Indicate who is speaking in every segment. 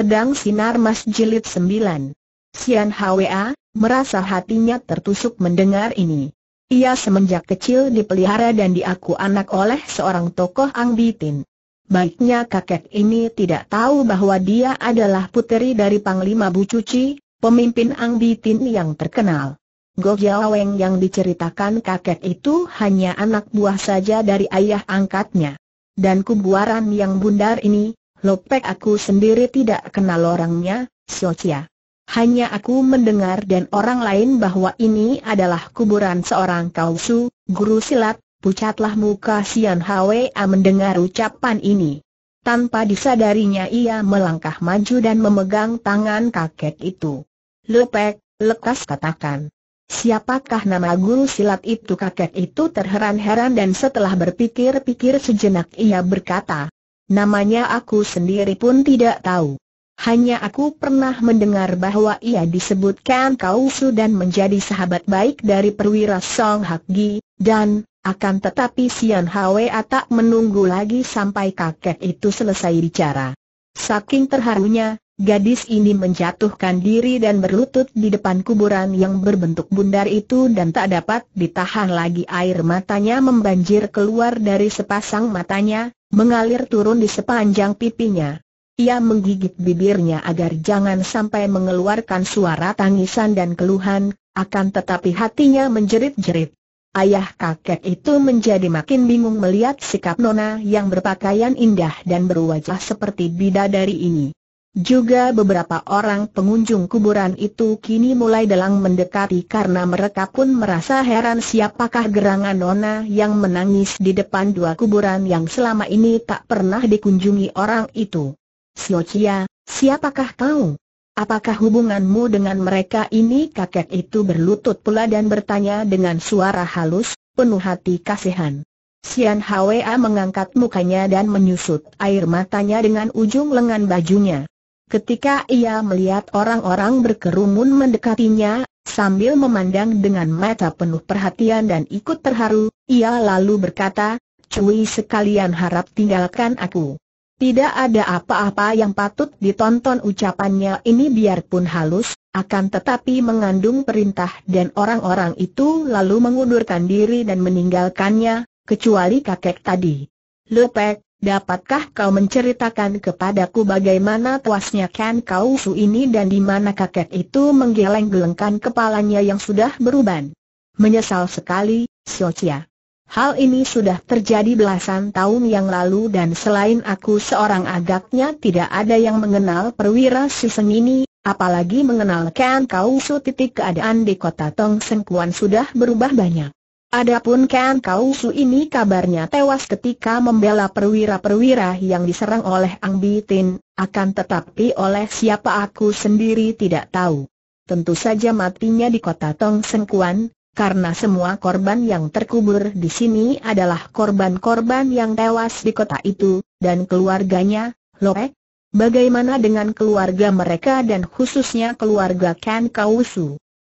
Speaker 1: Pedang Sinar Mas Jilid 9. Sian Hwa, merasa hatinya tertusuk mendengar ini. Ia semenjak kecil dipelihara dan diaku anak oleh seorang tokoh Ang Bitin. Baiknya kakek ini tidak tahu bahwa dia adalah puteri dari Panglima Bucuci, pemimpin Ang Bitin yang terkenal. Go yang diceritakan kakek itu hanya anak buah saja dari ayah angkatnya. Dan kubuaran yang bundar ini, Lopek aku sendiri tidak kenal orangnya, Siocia. Hanya aku mendengar dan orang lain bahwa ini adalah kuburan seorang kausu, guru silat, pucatlah muka Sian Hwa mendengar ucapan ini. Tanpa disadarinya ia melangkah maju dan memegang tangan kakek itu. Lopek, lekas katakan. Siapakah nama guru silat itu kakek itu terheran-heran dan setelah berpikir-pikir sejenak ia berkata, Namanya aku sendiri pun tidak tahu. Hanya aku pernah mendengar bahwa ia disebutkan Kau Su dan menjadi sahabat baik dari perwira Song Hak Gi, dan, akan tetapi Sian Hwa tak menunggu lagi sampai kakek itu selesai bicara. Saking terharunya, Gadis ini menjatuhkan diri dan berlutut di depan kuburan yang berbentuk bundar itu dan tak dapat ditahan lagi air matanya membanjir keluar dari sepasang matanya, mengalir turun di sepanjang pipinya. Ia menggigit bibirnya agar jangan sampai mengeluarkan suara tangisan dan keluhan, akan tetapi hatinya menjerit-jerit. Ayah kakek itu menjadi makin bingung melihat sikap Nona yang berpakaian indah dan berwajah seperti bidadari ini. Juga beberapa orang pengunjung kuburan itu kini mulai dalam mendekati karena mereka pun merasa heran siapakah gerangan Nona yang menangis di depan dua kuburan yang selama ini tak pernah dikunjungi orang itu. Siocia, siapakah kau? Apakah hubunganmu dengan mereka ini kakek itu berlutut pula dan bertanya dengan suara halus, penuh hati kasihan. Sian Hwa mengangkat mukanya dan menyusut air matanya dengan ujung lengan bajunya. Ketika ia melihat orang-orang berkerumun mendekatinya, sambil memandang dengan mata penuh perhatian dan ikut terharu, ia lalu berkata, Cui sekalian harap tinggalkan aku. Tidak ada apa-apa yang patut ditonton ucapannya ini biarpun halus, akan tetapi mengandung perintah dan orang-orang itu lalu mengundurkan diri dan meninggalkannya, kecuali kakek tadi. Lepek, Dapatkah kau menceritakan kepadaku bagaimana tuasnya Ken Kau Su ini dan di mana kakek itu menggeleng-gelengkan kepalanya yang sudah beruban? Menyesal sekali, Siocia. Hal ini sudah terjadi belasan tahun yang lalu dan selain aku seorang agaknya tidak ada yang mengenal perwira Suseng ini, apalagi mengenal Kan Kau Su titik keadaan di kota Tong Sengkuan sudah berubah banyak. Adapun Kan Kau ini kabarnya tewas ketika membela perwira-perwira yang diserang oleh Ang Bitin, akan tetapi oleh siapa aku sendiri tidak tahu. Tentu saja matinya di kota Tong Sengkuan, karena semua korban yang terkubur di sini adalah korban-korban yang tewas di kota itu, dan keluarganya, Loek. Bagaimana dengan keluarga mereka dan khususnya keluarga Kan Kau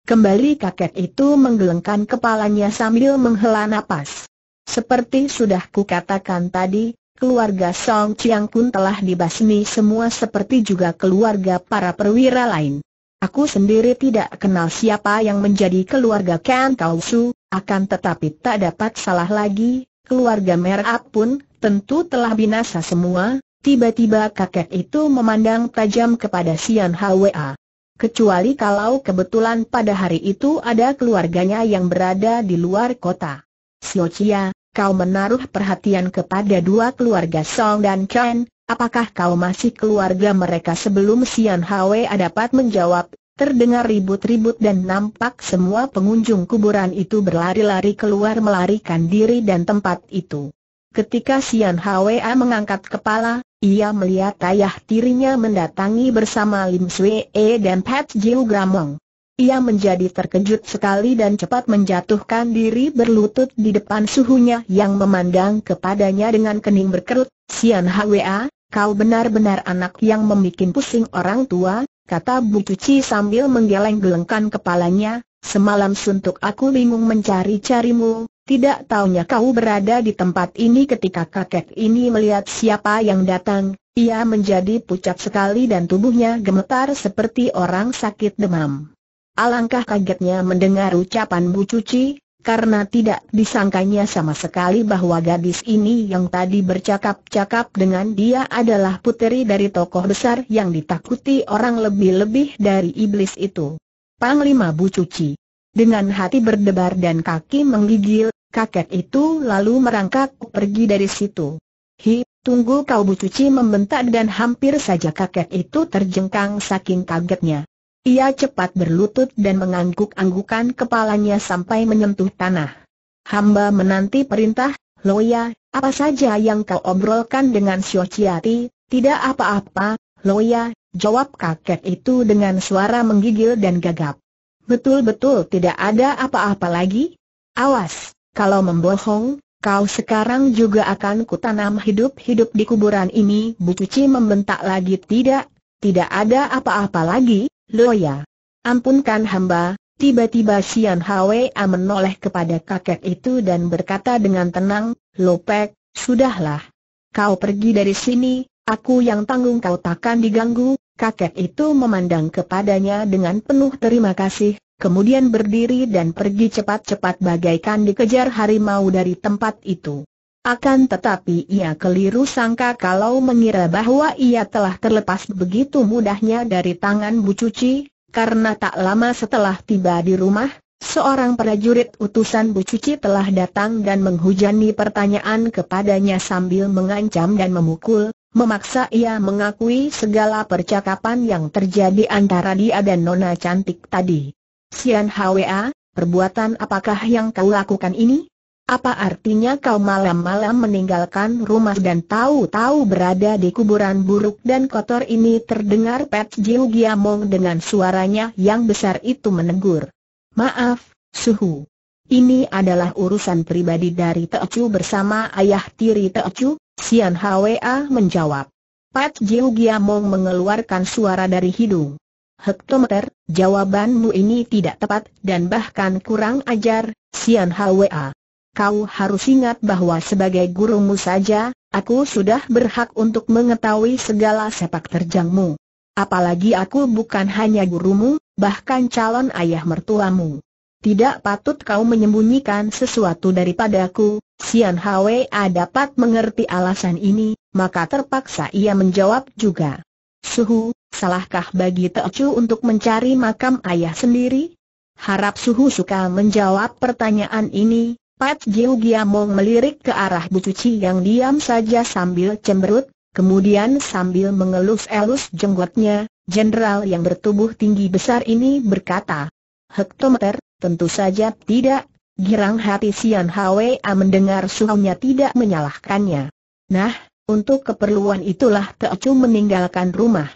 Speaker 1: Kembali kakek itu menggelengkan kepalanya sambil menghela napas. Seperti sudah kukatakan tadi, keluarga Song Chiang Kun telah dibasmi semua seperti juga keluarga para perwira lain. Aku sendiri tidak kenal siapa yang menjadi keluarga Kan Kau Su, akan tetapi tak dapat salah lagi, keluarga Merah pun tentu telah binasa semua. Tiba-tiba kakek itu memandang tajam kepada Sian Hwa kecuali kalau kebetulan pada hari itu ada keluarganya yang berada di luar kota. Siocia, kau menaruh perhatian kepada dua keluarga Song dan Chen, apakah kau masih keluarga mereka sebelum Sian Hwe dapat menjawab? Terdengar ribut-ribut dan nampak semua pengunjung kuburan itu berlari-lari keluar melarikan diri dan tempat itu. Ketika Sian Hwa mengangkat kepala, ia melihat ayah tirinya mendatangi bersama Lim Swee dan Pat Jiu Gramong. Ia menjadi terkejut sekali dan cepat menjatuhkan diri berlutut di depan suhunya yang memandang kepadanya dengan kening berkerut, Sian Hwa, kau benar-benar anak yang membuat pusing orang tua, kata Bu Cuci sambil menggeleng-gelengkan kepalanya, semalam suntuk aku bingung mencari-carimu, tidak tahunya kau berada di tempat ini ketika kakek ini melihat siapa yang datang, ia menjadi pucat sekali dan tubuhnya gemetar seperti orang sakit demam. Alangkah kagetnya mendengar ucapan Bu Cuci, karena tidak disangkanya sama sekali bahwa gadis ini yang tadi bercakap-cakap dengan dia adalah puteri dari tokoh besar yang ditakuti orang lebih-lebih dari iblis itu. Panglima Bu Cuci dengan hati berdebar dan kaki menggigil, kakek itu lalu merangkak pergi dari situ. Hi, tunggu kau Bu Cuci membentak dan hampir saja kakek itu terjengkang saking kagetnya. Ia cepat berlutut dan mengangguk-anggukan kepalanya sampai menyentuh tanah. Hamba menanti perintah, Loya, apa saja yang kau obrolkan dengan Sio Ciati, tidak apa-apa, Loya, jawab kakek itu dengan suara menggigil dan gagap. Betul-betul tidak ada apa-apa lagi? Awas! Kalau membohong, kau sekarang juga akan kutanam hidup-hidup di kuburan ini. Bu Cuci membentak lagi tidak, tidak ada apa-apa lagi, Loya. Ampunkan hamba, tiba-tiba Sian Hwa menoleh kepada kakek itu dan berkata dengan tenang, Lopek, sudahlah. Kau pergi dari sini, aku yang tanggung kau takkan diganggu, kakek itu memandang kepadanya dengan penuh terima kasih, kemudian berdiri dan pergi cepat-cepat bagaikan dikejar harimau dari tempat itu. Akan tetapi ia keliru sangka kalau mengira bahwa ia telah terlepas begitu mudahnya dari tangan Bu Cuci, karena tak lama setelah tiba di rumah, seorang prajurit utusan Bu Cuci telah datang dan menghujani pertanyaan kepadanya sambil mengancam dan memukul, memaksa ia mengakui segala percakapan yang terjadi antara dia dan Nona Cantik tadi. Sian Hwa, perbuatan apakah yang kau lakukan ini? Apa artinya kau malam-malam meninggalkan rumah dan tahu-tahu berada di kuburan buruk dan kotor ini terdengar Pat Jiu Giamong dengan suaranya yang besar itu menegur. Maaf, Suhu. Ini adalah urusan pribadi dari Teocu bersama ayah tiri Teocu, Sian Hwa menjawab. Pat Jiu Giamong mengeluarkan suara dari hidung hektometer, jawabanmu ini tidak tepat dan bahkan kurang ajar, Sian Hwa. Kau harus ingat bahwa sebagai gurumu saja, aku sudah berhak untuk mengetahui segala sepak terjangmu. Apalagi aku bukan hanya gurumu, bahkan calon ayah mertuamu. Tidak patut kau menyembunyikan sesuatu daripadaku, Sian Hwa dapat mengerti alasan ini, maka terpaksa ia menjawab juga. Suhu, salahkah bagi Teocu untuk mencari makam ayah sendiri? Harap Suhu suka menjawab pertanyaan ini, Pat Jiu Giamong melirik ke arah Bu Cuci yang diam saja sambil cemberut, kemudian sambil mengelus-elus jenggotnya, jenderal yang bertubuh tinggi besar ini berkata, Hektometer, tentu saja tidak, girang hati Sian Hwa mendengar suhunya tidak menyalahkannya. Nah, untuk keperluan itulah Teocu meninggalkan rumah.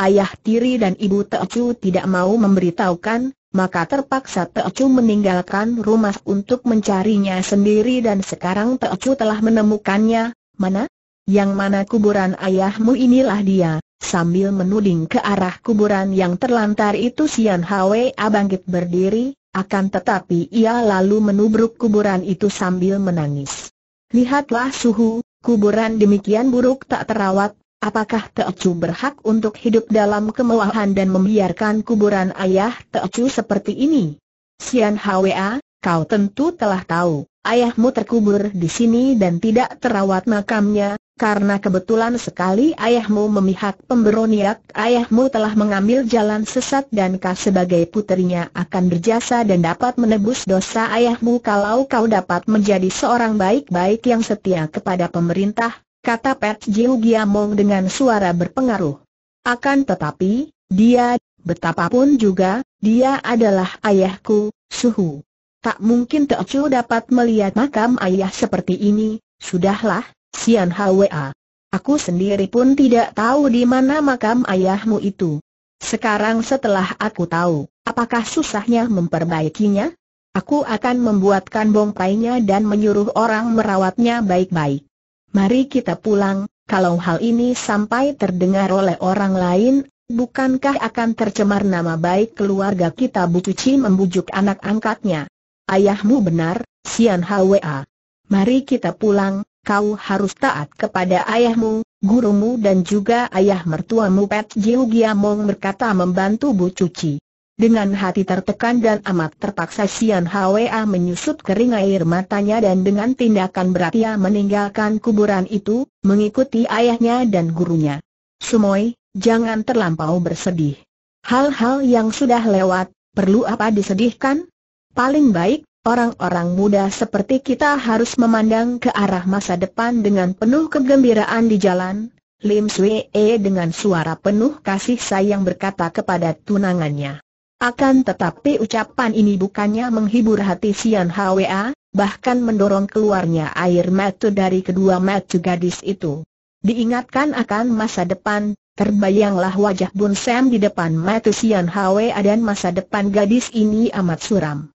Speaker 1: Ayah tiri dan ibu Teocu tidak mau memberitahukan, maka terpaksa Teocu meninggalkan rumah untuk mencarinya sendiri dan sekarang Teocu telah menemukannya, mana? Yang mana kuburan ayahmu inilah dia, sambil menuding ke arah kuburan yang terlantar itu Sian Hwa bangkit berdiri, akan tetapi ia lalu menubruk kuburan itu sambil menangis. Lihatlah suhu, kuburan demikian buruk tak terawat, apakah Teocu berhak untuk hidup dalam kemewahan dan membiarkan kuburan ayah Teocu seperti ini? Sian Hwa, kau tentu telah tahu, ayahmu terkubur di sini dan tidak terawat makamnya, karena kebetulan sekali ayahmu memihak pemberoniak, ayahmu telah mengambil jalan sesat dan kau sebagai puterinya akan berjasa dan dapat menebus dosa ayahmu kalau kau dapat menjadi seorang baik-baik yang setia kepada pemerintah, kata Pat Jiu Giamong dengan suara berpengaruh. Akan tetapi, dia, betapapun juga, dia adalah ayahku, suhu. Tak mungkin Chu dapat melihat makam ayah seperti ini, sudahlah, Sian Hwa. Aku sendiri pun tidak tahu di mana makam ayahmu itu. Sekarang setelah aku tahu, apakah susahnya memperbaikinya? Aku akan membuatkan bongkainya dan menyuruh orang merawatnya baik-baik. Mari kita pulang, kalau hal ini sampai terdengar oleh orang lain, bukankah akan tercemar nama baik keluarga kita Bu Cuci membujuk anak angkatnya. Ayahmu benar, Sian Hwa. Mari kita pulang, kau harus taat kepada ayahmu, gurumu dan juga ayah mertuamu Pet Jiu Giamong berkata membantu Bu Cuci. Dengan hati tertekan dan amat terpaksa Sian Hwa menyusut kering air matanya dan dengan tindakan berat ia meninggalkan kuburan itu, mengikuti ayahnya dan gurunya. Sumoy, jangan terlampau bersedih. Hal-hal yang sudah lewat, perlu apa disedihkan? Paling baik, Orang-orang muda seperti kita harus memandang ke arah masa depan dengan penuh kegembiraan di jalan, Lim Swee dengan suara penuh kasih sayang berkata kepada tunangannya. Akan tetapi ucapan ini bukannya menghibur hati Sian Hwa, bahkan mendorong keluarnya air mata dari kedua mata gadis itu. Diingatkan akan masa depan, terbayanglah wajah Bun Sam di depan mata Sian Hwa dan masa depan gadis ini amat suram.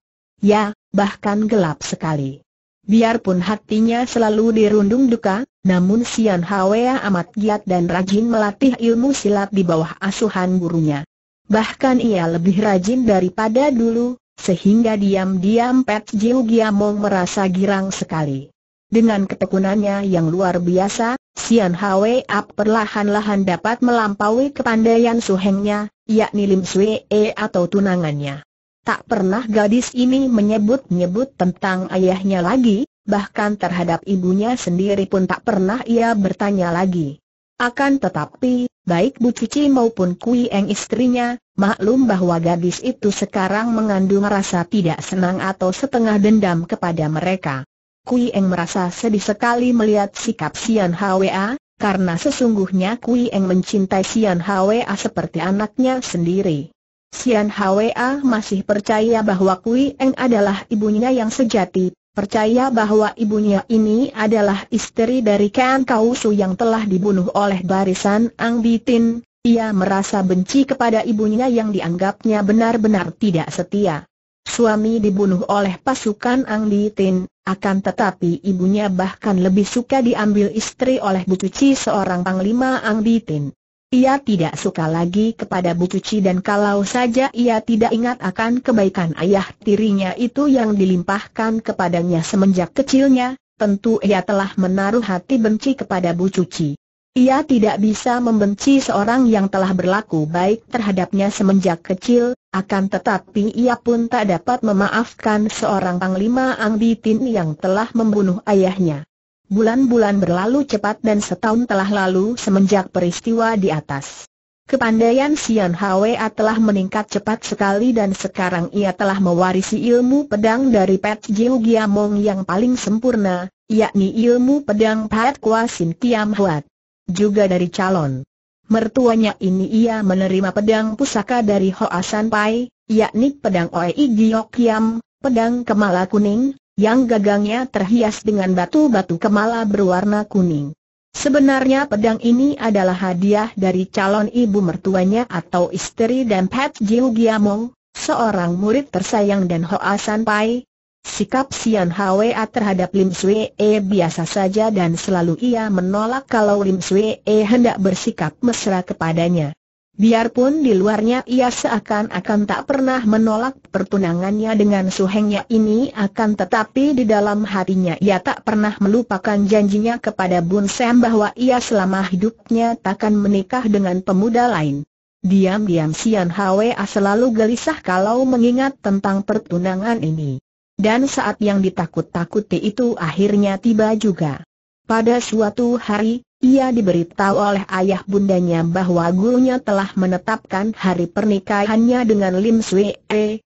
Speaker 1: Ya, bahkan gelap sekali. Biarpun hatinya selalu dirundung duka, namun Sian Hwa amat giat dan rajin melatih ilmu silat di bawah asuhan gurunya. Bahkan ia lebih rajin daripada dulu, sehingga diam-diam Pet Jiu Giamong merasa girang sekali. Dengan ketekunannya yang luar biasa, Sian Hwa perlahan-lahan dapat melampaui kepandaian suhengnya, yakni Lim Swee e atau tunangannya. Tak pernah gadis ini menyebut-nyebut tentang ayahnya lagi, bahkan terhadap ibunya sendiri pun tak pernah ia bertanya lagi. Akan tetapi, baik Bu Cici maupun Kui Eng istrinya, maklum bahwa gadis itu sekarang mengandung rasa tidak senang atau setengah dendam kepada mereka. Kui Eng merasa sedih sekali melihat sikap Sian Hwa, karena sesungguhnya Kui Eng mencintai Sian Hwa seperti anaknya sendiri. Sian Hwa masih percaya bahwa Kui Eng adalah ibunya yang sejati, percaya bahwa ibunya ini adalah istri dari Kan Kau Su yang telah dibunuh oleh barisan Ang Bitin, ia merasa benci kepada ibunya yang dianggapnya benar-benar tidak setia. Suami dibunuh oleh pasukan Ang Bitin, akan tetapi ibunya bahkan lebih suka diambil istri oleh Bu Cuci seorang panglima Ang Bitin. Ia tidak suka lagi kepada Bu Cuci dan kalau saja ia tidak ingat akan kebaikan ayah tirinya itu yang dilimpahkan kepadanya semenjak kecilnya, tentu ia telah menaruh hati benci kepada Bu Cuci. Ia tidak bisa membenci seorang yang telah berlaku baik terhadapnya semenjak kecil, akan tetapi ia pun tak dapat memaafkan seorang Panglima Angbitin yang telah membunuh ayahnya. Bulan-bulan berlalu cepat dan setahun telah lalu semenjak peristiwa di atas. Kepandaian Sian Hwa telah meningkat cepat sekali dan sekarang ia telah mewarisi ilmu pedang dari Pet Jiu Giamong yang paling sempurna, yakni ilmu pedang Pat Kwa Sin Kiam Huat. Juga dari calon mertuanya ini ia menerima pedang pusaka dari Hoa San Pai, yakni pedang Oei Giok Kiam, pedang kemala kuning, yang gagangnya terhias dengan batu-batu kemala berwarna kuning. Sebenarnya pedang ini adalah hadiah dari calon ibu mertuanya atau istri dan Pat Jiu Giamong, seorang murid tersayang dan Hoa San Pai. Sikap Sian Hwa terhadap Lim Swee e biasa saja dan selalu ia menolak kalau Lim Swee e hendak bersikap mesra kepadanya. Biarpun di luarnya ia seakan-akan tak pernah menolak pertunangannya dengan suhengnya ini akan tetapi di dalam hatinya ia tak pernah melupakan janjinya kepada Bun Sam bahwa ia selama hidupnya takkan menikah dengan pemuda lain. Diam-diam Sian Hwa selalu gelisah kalau mengingat tentang pertunangan ini. Dan saat yang ditakut-takuti itu akhirnya tiba juga. Pada suatu hari, ia diberitahu oleh ayah bundanya bahwa gurunya telah menetapkan hari pernikahannya dengan Lim Swee,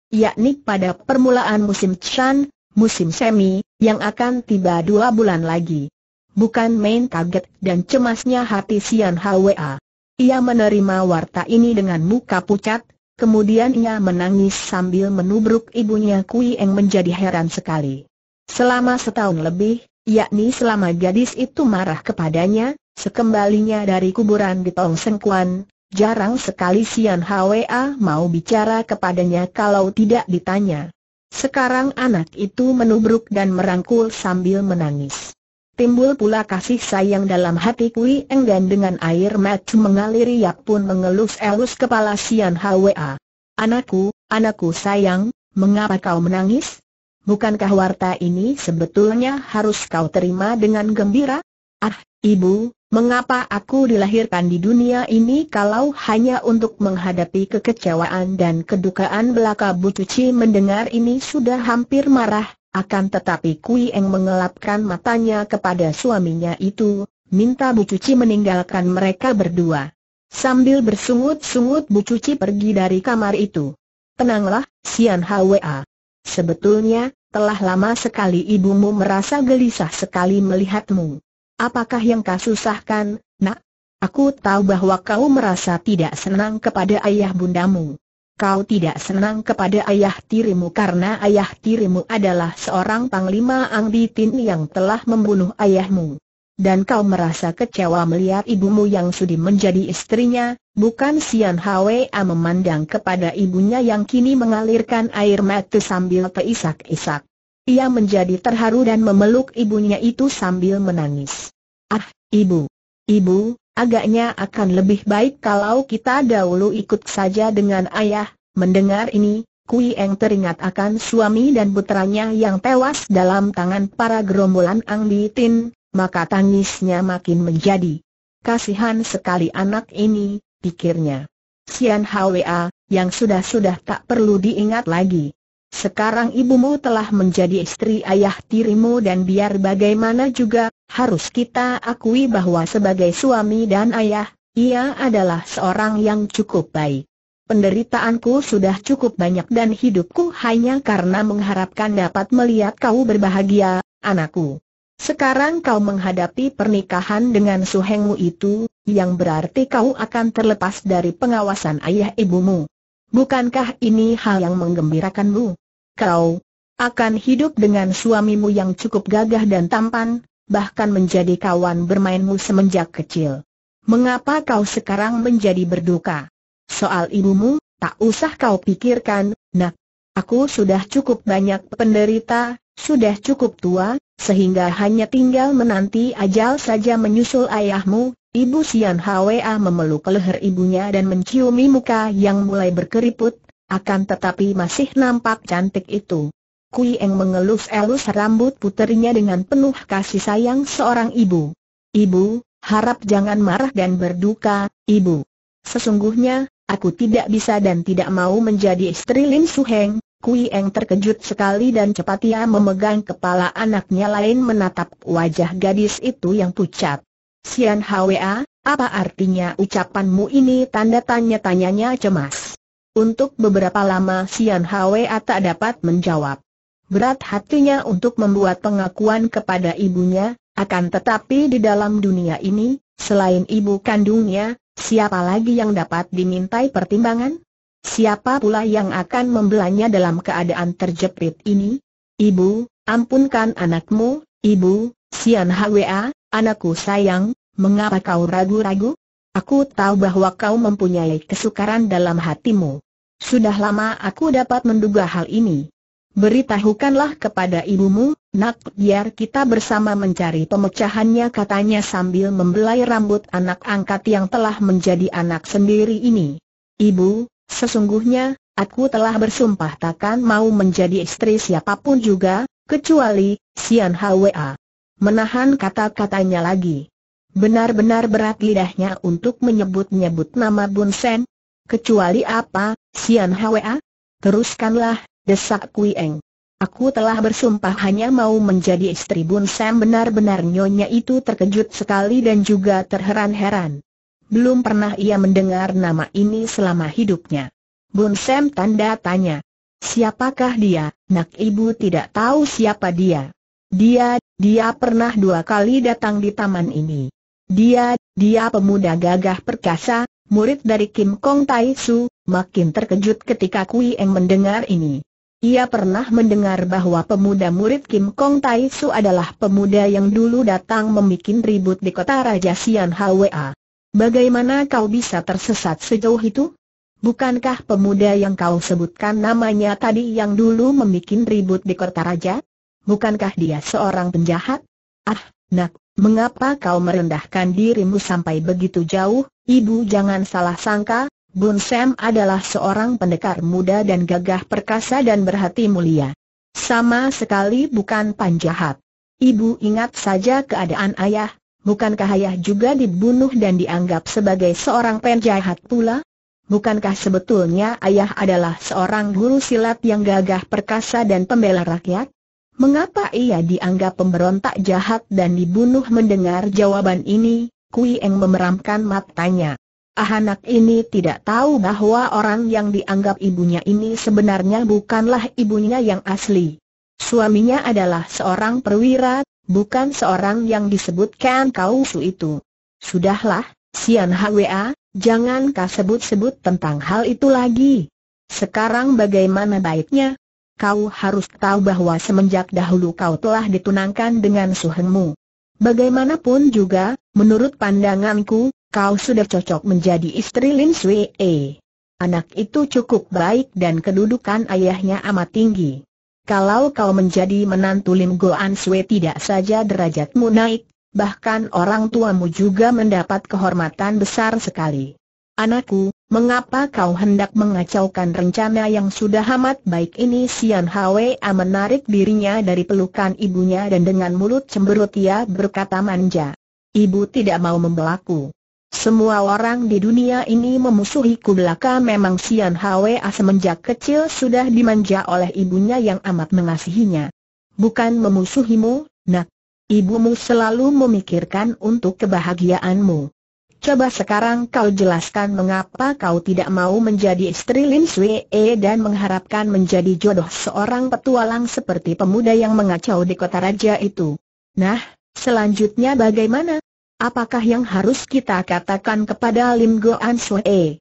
Speaker 1: yakni pada permulaan musim Chan, musim semi, yang akan tiba dua bulan lagi. Bukan main kaget dan cemasnya hati Sian Hwa. Ia menerima warta ini dengan muka pucat, Kemudian ia menangis sambil menubruk ibunya Kui Eng menjadi heran sekali. Selama setahun lebih, yakni selama gadis itu marah kepadanya, Sekembalinya dari kuburan di Tong Sengkuan, jarang sekali Sian Hwa mau bicara kepadanya kalau tidak ditanya. Sekarang anak itu menubruk dan merangkul sambil menangis. Timbul pula kasih sayang dalam hati Kui Enggan dengan air mata mengalir Yak pun mengelus-elus kepala Sian Hwa. Anakku, anakku sayang, mengapa kau menangis? Bukankah warta ini sebetulnya harus kau terima dengan gembira? Ah, ibu, Mengapa aku dilahirkan di dunia ini kalau hanya untuk menghadapi kekecewaan dan kedukaan belaka Bu Cuci mendengar ini sudah hampir marah, akan tetapi Kui Eng mengelapkan matanya kepada suaminya itu, minta Bu Cuci meninggalkan mereka berdua. Sambil bersungut-sungut Bu Cuci pergi dari kamar itu. Tenanglah, Sian Hwa. Sebetulnya, telah lama sekali ibumu merasa gelisah sekali melihatmu. Apakah yang kau susahkan, nak? Aku tahu bahwa kau merasa tidak senang kepada ayah bundamu. Kau tidak senang kepada ayah tirimu karena ayah tirimu adalah seorang panglima Angbitin yang telah membunuh ayahmu. Dan kau merasa kecewa melihat ibumu yang sudi menjadi istrinya, bukan Sian Hwa memandang kepada ibunya yang kini mengalirkan air mata sambil teisak isak ia menjadi terharu dan memeluk ibunya itu sambil menangis. Ah, ibu. Ibu, agaknya akan lebih baik kalau kita dahulu ikut saja dengan ayah. Mendengar ini, Kui Eng teringat akan suami dan putranya yang tewas dalam tangan para gerombolan Ang Di Tin, maka tangisnya makin menjadi. Kasihan sekali anak ini, pikirnya. Sian Hwa, yang sudah-sudah tak perlu diingat lagi. Sekarang ibumu telah menjadi istri ayah tirimu dan biar bagaimana juga, harus kita akui bahwa sebagai suami dan ayah, ia adalah seorang yang cukup baik. Penderitaanku sudah cukup banyak dan hidupku hanya karena mengharapkan dapat melihat kau berbahagia, anakku. Sekarang kau menghadapi pernikahan dengan suhengmu itu, yang berarti kau akan terlepas dari pengawasan ayah ibumu. Bukankah ini hal yang menggembirakanmu? kau akan hidup dengan suamimu yang cukup gagah dan tampan, bahkan menjadi kawan bermainmu semenjak kecil. Mengapa kau sekarang menjadi berduka? Soal ibumu, tak usah kau pikirkan, nak. Aku sudah cukup banyak penderita, sudah cukup tua, sehingga hanya tinggal menanti ajal saja menyusul ayahmu, Ibu Sian Hwa memeluk leher ibunya dan menciumi muka yang mulai berkeriput, akan tetapi masih nampak cantik itu. Kui Eng mengelus-elus rambut puterinya dengan penuh kasih sayang seorang ibu. Ibu, harap jangan marah dan berduka, ibu. Sesungguhnya, aku tidak bisa dan tidak mau menjadi istri Lin Su Heng. Kui Eng terkejut sekali dan cepat ia memegang kepala anaknya lain menatap wajah gadis itu yang pucat. Sian Hwa, apa artinya ucapanmu ini? Tanda tanya-tanyanya cemas. Untuk beberapa lama Sian Hwa tak dapat menjawab. Berat hatinya untuk membuat pengakuan kepada ibunya, akan tetapi di dalam dunia ini, selain ibu kandungnya, siapa lagi yang dapat dimintai pertimbangan? Siapa pula yang akan membelanya dalam keadaan terjepit ini? Ibu, ampunkan anakmu, ibu, Sian Hwa, anakku sayang, mengapa kau ragu-ragu? Aku tahu bahwa kau mempunyai kesukaran dalam hatimu. Sudah lama aku dapat menduga hal ini. Beritahukanlah kepada ibumu, nak biar kita bersama mencari pemecahannya katanya sambil membelai rambut anak angkat yang telah menjadi anak sendiri ini. Ibu, sesungguhnya, aku telah bersumpah takkan mau menjadi istri siapapun juga, kecuali, Sian Hwa. Menahan kata-katanya lagi. Benar-benar berat lidahnya untuk menyebut-nyebut nama Bun Sen, Kecuali apa, Sian Hwa? Teruskanlah, desak Kui Eng. Aku telah bersumpah hanya mau menjadi istri Bun Sam benar-benar nyonya itu terkejut sekali dan juga terheran-heran. Belum pernah ia mendengar nama ini selama hidupnya. Bun Sam tanda tanya. Siapakah dia? Nak ibu tidak tahu siapa dia. Dia, dia pernah dua kali datang di taman ini. Dia, dia pemuda gagah perkasa, murid dari Kim Kong Tai Su, makin terkejut ketika Kui Eng mendengar ini. Ia pernah mendengar bahwa pemuda murid Kim Kong Tai Su adalah pemuda yang dulu datang membuat ribut di kota Raja Sian Hwa. Bagaimana kau bisa tersesat sejauh itu? Bukankah pemuda yang kau sebutkan namanya tadi yang dulu membuat ribut di kota Raja? Bukankah dia seorang penjahat? Ah, nak, mengapa kau merendahkan dirimu sampai begitu jauh? Ibu jangan salah sangka, Bun Sam adalah seorang pendekar muda dan gagah perkasa dan berhati mulia. Sama sekali bukan panjahat. Ibu ingat saja keadaan ayah, bukankah ayah juga dibunuh dan dianggap sebagai seorang penjahat pula? Bukankah sebetulnya ayah adalah seorang guru silat yang gagah perkasa dan pembela rakyat? Mengapa ia dianggap pemberontak jahat dan dibunuh mendengar jawaban ini? Kui Eng memeramkan matanya. Ah Anak ini tidak tahu bahwa orang yang dianggap ibunya ini sebenarnya bukanlah ibunya yang asli. Suaminya adalah seorang perwira, bukan seorang yang disebutkan kau su itu. Sudahlah, Sian Hwa, jangan kau sebut-sebut tentang hal itu lagi. Sekarang bagaimana baiknya? Kau harus tahu bahwa semenjak dahulu kau telah ditunangkan dengan suhengmu. Bagaimanapun juga, menurut pandanganku, kau sudah cocok menjadi istri Lin Sui E. Anak itu cukup baik dan kedudukan ayahnya amat tinggi. Kalau kau menjadi menantu Lim Goan Sui tidak saja derajatmu naik, bahkan orang tuamu juga mendapat kehormatan besar sekali. Anakku, Mengapa kau hendak mengacaukan rencana yang sudah amat baik ini? Sian Hwa menarik dirinya dari pelukan ibunya dan dengan mulut cemberut ia berkata manja. Ibu tidak mau membelaku. Semua orang di dunia ini memusuhiku belaka memang Sian Hwa semenjak kecil sudah dimanja oleh ibunya yang amat mengasihinya. Bukan memusuhimu, nak. Ibumu selalu memikirkan untuk kebahagiaanmu. Coba sekarang kau jelaskan mengapa kau tidak mau menjadi istri Lin Swee dan mengharapkan menjadi jodoh seorang petualang seperti pemuda yang mengacau di kota raja itu. Nah, selanjutnya bagaimana? Apakah yang harus kita katakan kepada Lim Goan Swee?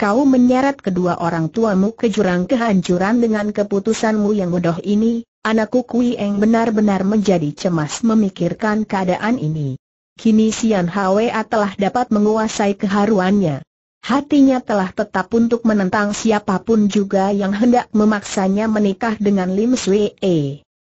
Speaker 1: Kau menyeret kedua orang tuamu ke jurang kehancuran dengan keputusanmu yang bodoh ini, anakku Kui Eng benar-benar menjadi cemas memikirkan keadaan ini. Kini Sian Hwa telah dapat menguasai keharuannya. Hatinya telah tetap untuk menentang siapapun juga yang hendak memaksanya menikah dengan Lim Swee.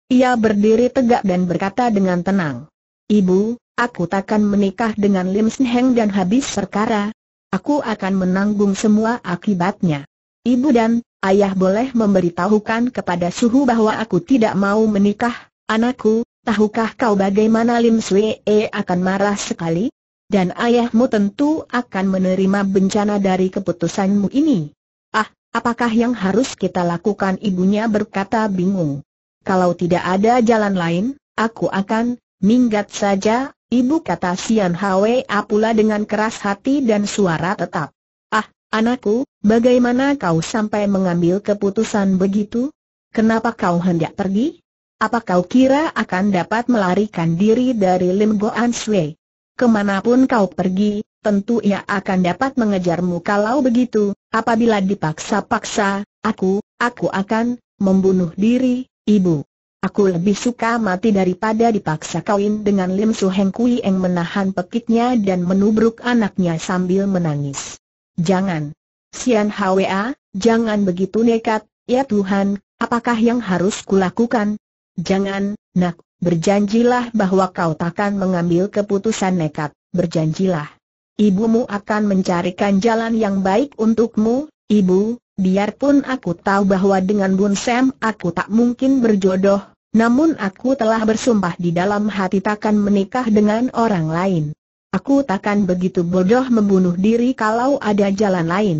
Speaker 1: Ia berdiri tegak dan berkata dengan tenang. Ibu, aku takkan menikah dengan Lim Heng dan habis perkara. Aku akan menanggung semua akibatnya. Ibu dan ayah boleh memberitahukan kepada suhu bahwa aku tidak mau menikah, anakku, tahukah kau bagaimana Lim Swee akan marah sekali? Dan ayahmu tentu akan menerima bencana dari keputusanmu ini. Ah, apakah yang harus kita lakukan ibunya berkata bingung. Kalau tidak ada jalan lain, aku akan, minggat saja, ibu kata Sian Hwe apula dengan keras hati dan suara tetap. Ah, anakku, bagaimana kau sampai mengambil keputusan begitu? Kenapa kau hendak pergi? Apa kau kira akan dapat melarikan diri dari Lim Goan Sui? Kemanapun kau pergi, tentu ia akan dapat mengejarmu kalau begitu, apabila dipaksa-paksa, aku, aku akan, membunuh diri, ibu. Aku lebih suka mati daripada dipaksa kawin dengan Lim Su Heng Kui yang menahan pekiknya dan menubruk anaknya sambil menangis. Jangan. Sian Hwa, jangan begitu nekat, ya Tuhan, apakah yang harus kulakukan, Jangan, nak, berjanjilah bahwa kau takkan mengambil keputusan nekat, berjanjilah. Ibumu akan mencarikan jalan yang baik untukmu, ibu, biarpun aku tahu bahwa dengan Bun Sam aku tak mungkin berjodoh, namun aku telah bersumpah di dalam hati takkan menikah dengan orang lain. Aku takkan begitu bodoh membunuh diri kalau ada jalan lain.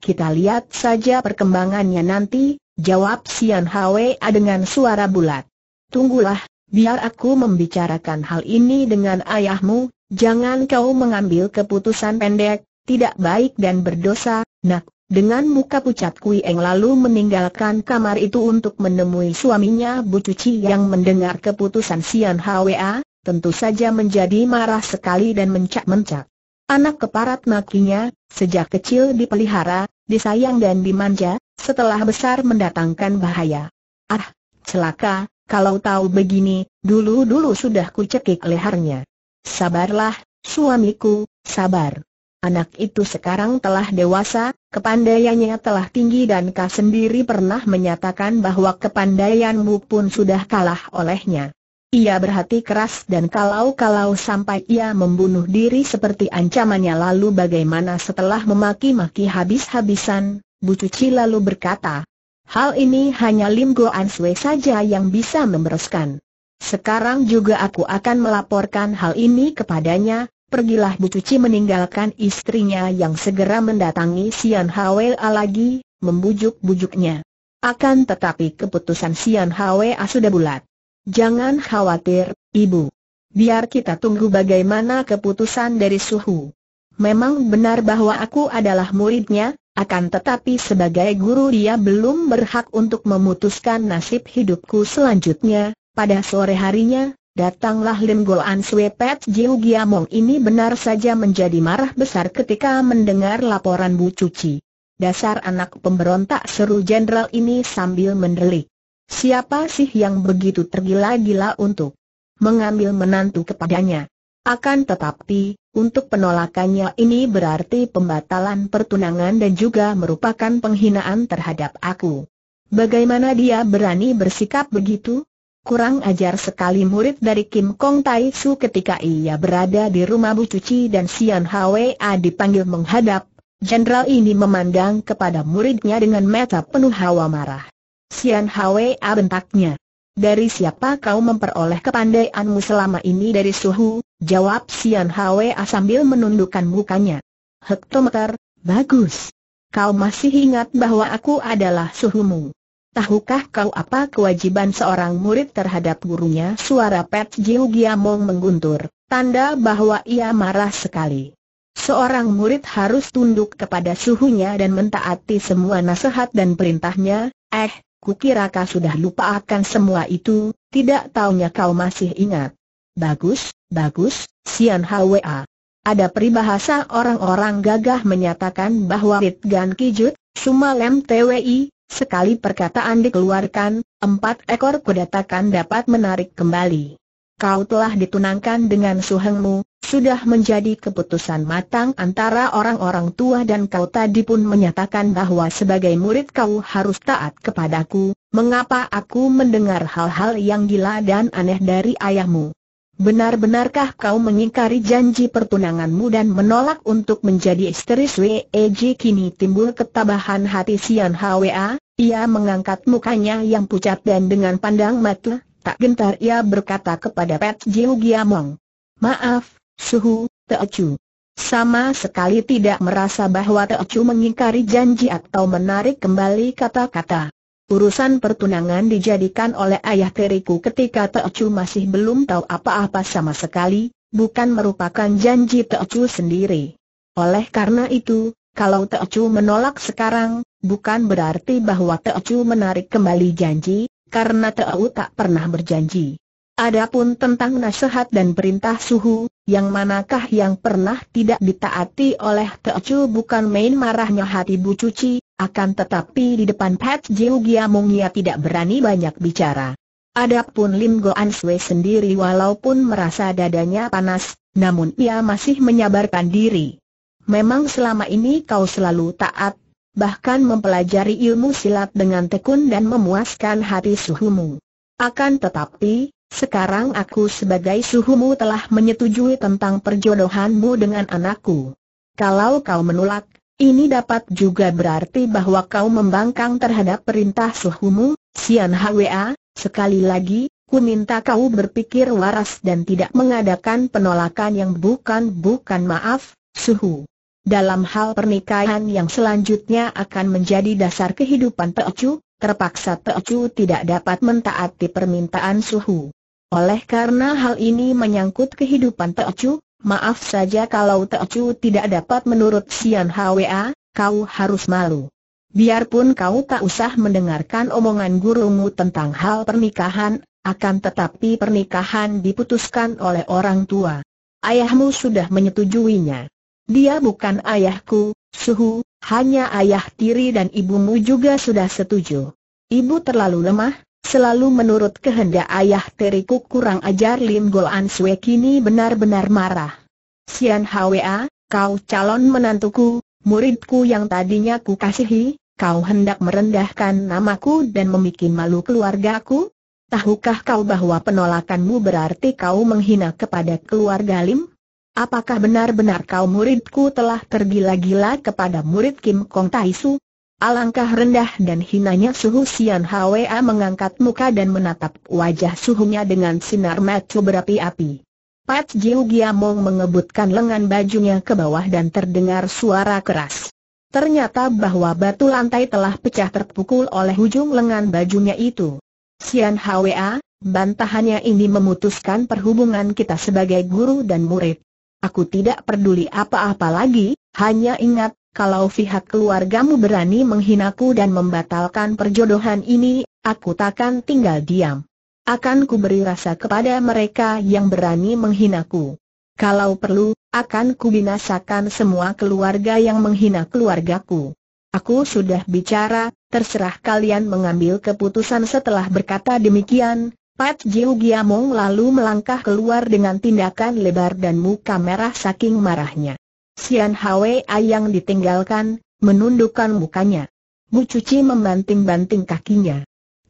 Speaker 1: Kita lihat saja perkembangannya nanti, jawab Sian Hwa dengan suara bulat. Tunggulah, biar aku membicarakan hal ini dengan ayahmu, jangan kau mengambil keputusan pendek, tidak baik dan berdosa, nak. Dengan muka pucat Kui Eng lalu meninggalkan kamar itu untuk menemui suaminya Bu Cuci yang mendengar keputusan Sian Hwa, tentu saja menjadi marah sekali dan mencak-mencak. Anak keparat makinya, sejak kecil dipelihara, disayang dan dimanja, setelah besar mendatangkan bahaya. Ah, celaka, kalau tahu begini, dulu-dulu sudah kucekik lehernya. Sabarlah, suamiku, sabar. Anak itu sekarang telah dewasa, kepandaiannya telah tinggi dan kau sendiri pernah menyatakan bahwa kepandaianmu pun sudah kalah olehnya. Ia berhati keras dan kalau-kalau sampai ia membunuh diri seperti ancamannya lalu bagaimana setelah memaki-maki habis-habisan, Bu Cuci lalu berkata, Hal ini hanya Lim An Sui saja yang bisa membereskan. Sekarang juga aku akan melaporkan hal ini kepadanya, Pergilah Bu Cuci meninggalkan istrinya yang segera mendatangi Sian Hwa lagi, membujuk-bujuknya. Akan tetapi keputusan Sian Hwa sudah bulat. Jangan khawatir, Ibu. Biar kita tunggu bagaimana keputusan dari Suhu. Memang benar bahwa aku adalah muridnya, akan tetapi sebagai guru dia belum berhak untuk memutuskan nasib hidupku selanjutnya. Pada sore harinya, datanglah Lim Goan Sue Pet Jiu Giamong ini benar saja menjadi marah besar ketika mendengar laporan Bu Cuci. Dasar anak pemberontak seru jenderal ini sambil mendelik. Siapa sih yang begitu tergila-gila untuk mengambil menantu kepadanya? Akan tetapi, untuk penolakannya ini berarti pembatalan pertunangan dan juga merupakan penghinaan terhadap aku. Bagaimana dia berani bersikap begitu? Kurang ajar sekali murid dari Kim Kong Tai Su ketika ia berada di rumah Bu Cuci dan Sian Hwa dipanggil menghadap. Jenderal ini memandang kepada muridnya dengan mata penuh hawa marah. Sian Hwa bentaknya. Dari siapa kau memperoleh kepandaianmu selama ini dari suhu? Jawab Sian Hwa sambil menundukkan mukanya. Hektometer, bagus. Kau masih ingat bahwa aku adalah suhumu. Tahukah kau apa kewajiban seorang murid terhadap gurunya? Suara Pet Jiu Giamong mengguntur, tanda bahwa ia marah sekali. Seorang murid harus tunduk kepada suhunya dan mentaati semua nasihat dan perintahnya, eh, kukira kau sudah lupa akan semua itu, tidak taunya kau masih ingat. Bagus, bagus, Sian Hwa. Ada peribahasa orang-orang gagah menyatakan bahwa Rit Gan Kijut, Suma Lem TWI, sekali perkataan dikeluarkan, empat ekor kuda takkan dapat menarik kembali. Kau telah ditunangkan dengan suhengmu, sudah menjadi keputusan matang antara orang-orang tua dan kau tadi pun menyatakan bahwa sebagai murid kau harus taat kepadaku, mengapa aku mendengar hal-hal yang gila dan aneh dari ayahmu? Benar-benarkah kau mengingkari janji pertunanganmu dan menolak untuk menjadi istri Swej kini timbul ketabahan hati Sian Hwa? Ia mengangkat mukanya yang pucat dan dengan pandang mata, tak gentar ia berkata kepada Pat Jiu Giamong. Maaf, Suhu, Teochu. Sama sekali tidak merasa bahwa Teochu mengingkari janji atau menarik kembali kata-kata. Urusan pertunangan dijadikan oleh ayah teriku ketika Teocu masih belum tahu apa-apa sama sekali, bukan merupakan janji Teocu sendiri. Oleh karena itu, kalau Teocu menolak sekarang, bukan berarti bahwa Teocu menarik kembali janji, karena Teocu tak pernah berjanji. Adapun tentang nasihat dan perintah suhu, yang manakah yang pernah tidak ditaati oleh Teocu bukan main marahnya hati Bu Cuci, akan tetapi di depan Pat Jiu ia tidak berani banyak bicara. Adapun Lim Goan Sui sendiri walaupun merasa dadanya panas, namun ia masih menyabarkan diri. Memang selama ini kau selalu taat, bahkan mempelajari ilmu silat dengan tekun dan memuaskan hati suhumu. Akan tetapi, sekarang aku sebagai suhumu telah menyetujui tentang perjodohanmu dengan anakku. Kalau kau menolak, ini dapat juga berarti bahwa kau membangkang terhadap perintah suhumu, Sian Hwa, sekali lagi, ku minta kau berpikir waras dan tidak mengadakan penolakan yang bukan-bukan maaf, suhu. Dalam hal pernikahan yang selanjutnya akan menjadi dasar kehidupan Teocu, terpaksa Teocu tidak dapat mentaati permintaan suhu. Oleh karena hal ini menyangkut kehidupan Teocu, Maaf saja kalau Teocu tidak dapat menurut Sian Hwa, kau harus malu. Biarpun kau tak usah mendengarkan omongan gurumu tentang hal pernikahan, akan tetapi pernikahan diputuskan oleh orang tua. Ayahmu sudah menyetujuinya. Dia bukan ayahku, Suhu, hanya ayah tiri dan ibumu juga sudah setuju. Ibu terlalu lemah, Selalu menurut kehendak ayah teriku kurang ajar Lim Gol An Sue kini benar-benar marah. Sian Hwa, kau calon menantuku, muridku yang tadinya ku kasihi, kau hendak merendahkan namaku dan memikin malu keluargaku? Tahukah kau bahwa penolakanmu berarti kau menghina kepada keluarga Lim? Apakah benar-benar kau muridku telah tergila-gila kepada murid Kim Kong Taisu? Alangkah rendah dan hinanya suhu Sian Hwa mengangkat muka dan menatap wajah suhunya dengan sinar mata berapi-api. Pat Jiu Giamong mengebutkan lengan bajunya ke bawah dan terdengar suara keras. Ternyata bahwa batu lantai telah pecah terpukul oleh ujung lengan bajunya itu. Sian Hwa, bantahannya ini memutuskan perhubungan kita sebagai guru dan murid. Aku tidak peduli apa-apa lagi, hanya ingat, kalau pihak keluargamu berani menghinaku dan membatalkan perjodohan ini, aku takkan tinggal diam. Akan kuberi rasa kepada mereka yang berani menghinaku. Kalau perlu, akan kubinasakan semua keluarga yang menghina keluargaku. Aku sudah bicara, terserah kalian mengambil keputusan setelah berkata demikian, Pat Jiu Giamong lalu melangkah keluar dengan tindakan lebar dan muka merah saking marahnya. Sian Hwa yang ditinggalkan, menundukkan mukanya. Bu Cuci membanting-banting kakinya.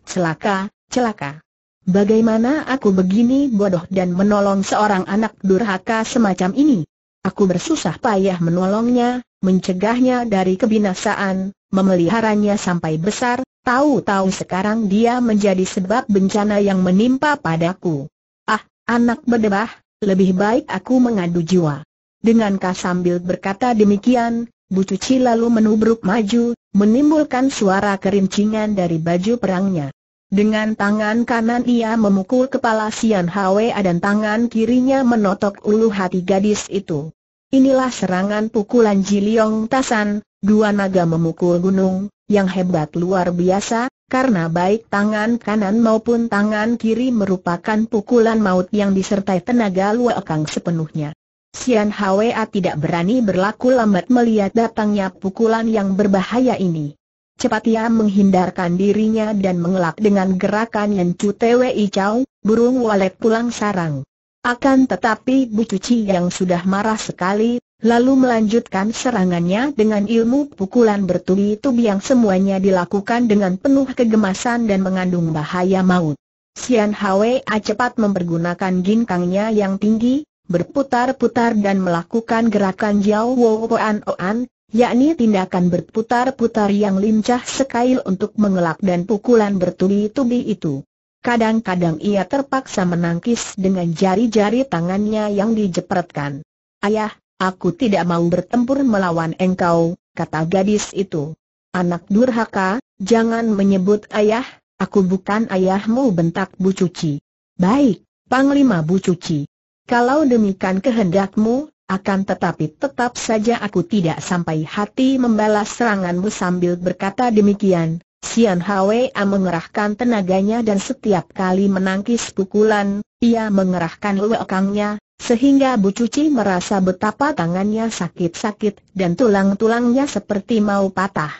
Speaker 1: Celaka, celaka. Bagaimana aku begini bodoh dan menolong seorang anak durhaka semacam ini? Aku bersusah payah menolongnya, mencegahnya dari kebinasaan, memeliharanya sampai besar, tahu-tahu sekarang dia menjadi sebab bencana yang menimpa padaku. Ah, anak berdebah, lebih baik aku mengadu jiwa. Dengan sambil berkata demikian, Bu Cuci lalu menubruk maju, menimbulkan suara kerincingan dari baju perangnya. Dengan tangan kanan ia memukul kepala Sian Hwa dan tangan kirinya menotok ulu hati gadis itu. Inilah serangan pukulan Jiliong Tasan, dua naga memukul gunung, yang hebat luar biasa, karena baik tangan kanan maupun tangan kiri merupakan pukulan maut yang disertai tenaga luakang sepenuhnya. Sian Hwa tidak berani berlaku lambat melihat datangnya pukulan yang berbahaya ini. Cepat ia menghindarkan dirinya dan mengelak dengan gerakan yang cutewi Chow, burung walet pulang sarang. Akan tetapi Bu Cuci yang sudah marah sekali, lalu melanjutkan serangannya dengan ilmu pukulan bertubi-tubi yang semuanya dilakukan dengan penuh kegemasan dan mengandung bahaya maut. Sian Hwa cepat mempergunakan ginkangnya yang tinggi, berputar-putar dan melakukan gerakan Jiao Wo An Oan, yakni tindakan berputar-putar yang lincah sekali untuk mengelak dan pukulan bertubi-tubi itu. Kadang-kadang ia terpaksa menangkis dengan jari-jari tangannya yang dijepretkan. Ayah, aku tidak mau bertempur melawan engkau, kata gadis itu. Anak durhaka, jangan menyebut ayah, aku bukan ayahmu bentak Bu Cuci. Baik, Panglima Bu Cuci. Kalau demikian kehendakmu, akan tetapi tetap saja aku tidak sampai hati membalas seranganmu sambil berkata demikian. Sian Hwa mengerahkan tenaganya dan setiap kali menangkis pukulan, ia mengerahkan lewakangnya, sehingga Bu Cuci merasa betapa tangannya sakit-sakit dan tulang-tulangnya seperti mau patah.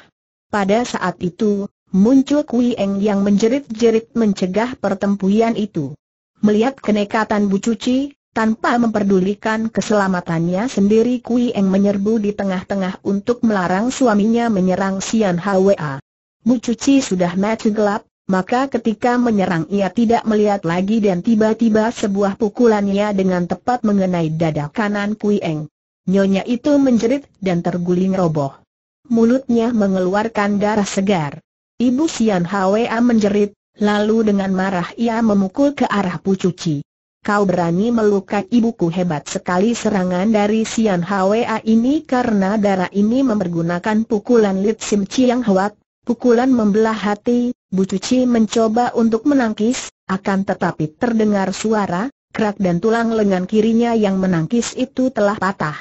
Speaker 1: Pada saat itu, muncul Kui Eng yang menjerit-jerit mencegah pertempuran itu. Melihat kenekatan Bu Cuci, tanpa memperdulikan keselamatannya sendiri Kui Eng menyerbu di tengah-tengah untuk melarang suaminya menyerang Sian Hwa. Mu Cuci sudah mati gelap, maka ketika menyerang ia tidak melihat lagi dan tiba-tiba sebuah pukulannya dengan tepat mengenai dada kanan Kui Eng. Nyonya itu menjerit dan terguling roboh. Mulutnya mengeluarkan darah segar. Ibu Sian Hwa menjerit, lalu dengan marah ia memukul ke arah Pu Cuci kau berani melukai ibuku hebat sekali serangan dari Sian Hwa ini karena darah ini mempergunakan pukulan Lit Sim Chiang Huat, pukulan membelah hati, Bu Cuci mencoba untuk menangkis, akan tetapi terdengar suara, kerak dan tulang lengan kirinya yang menangkis itu telah patah.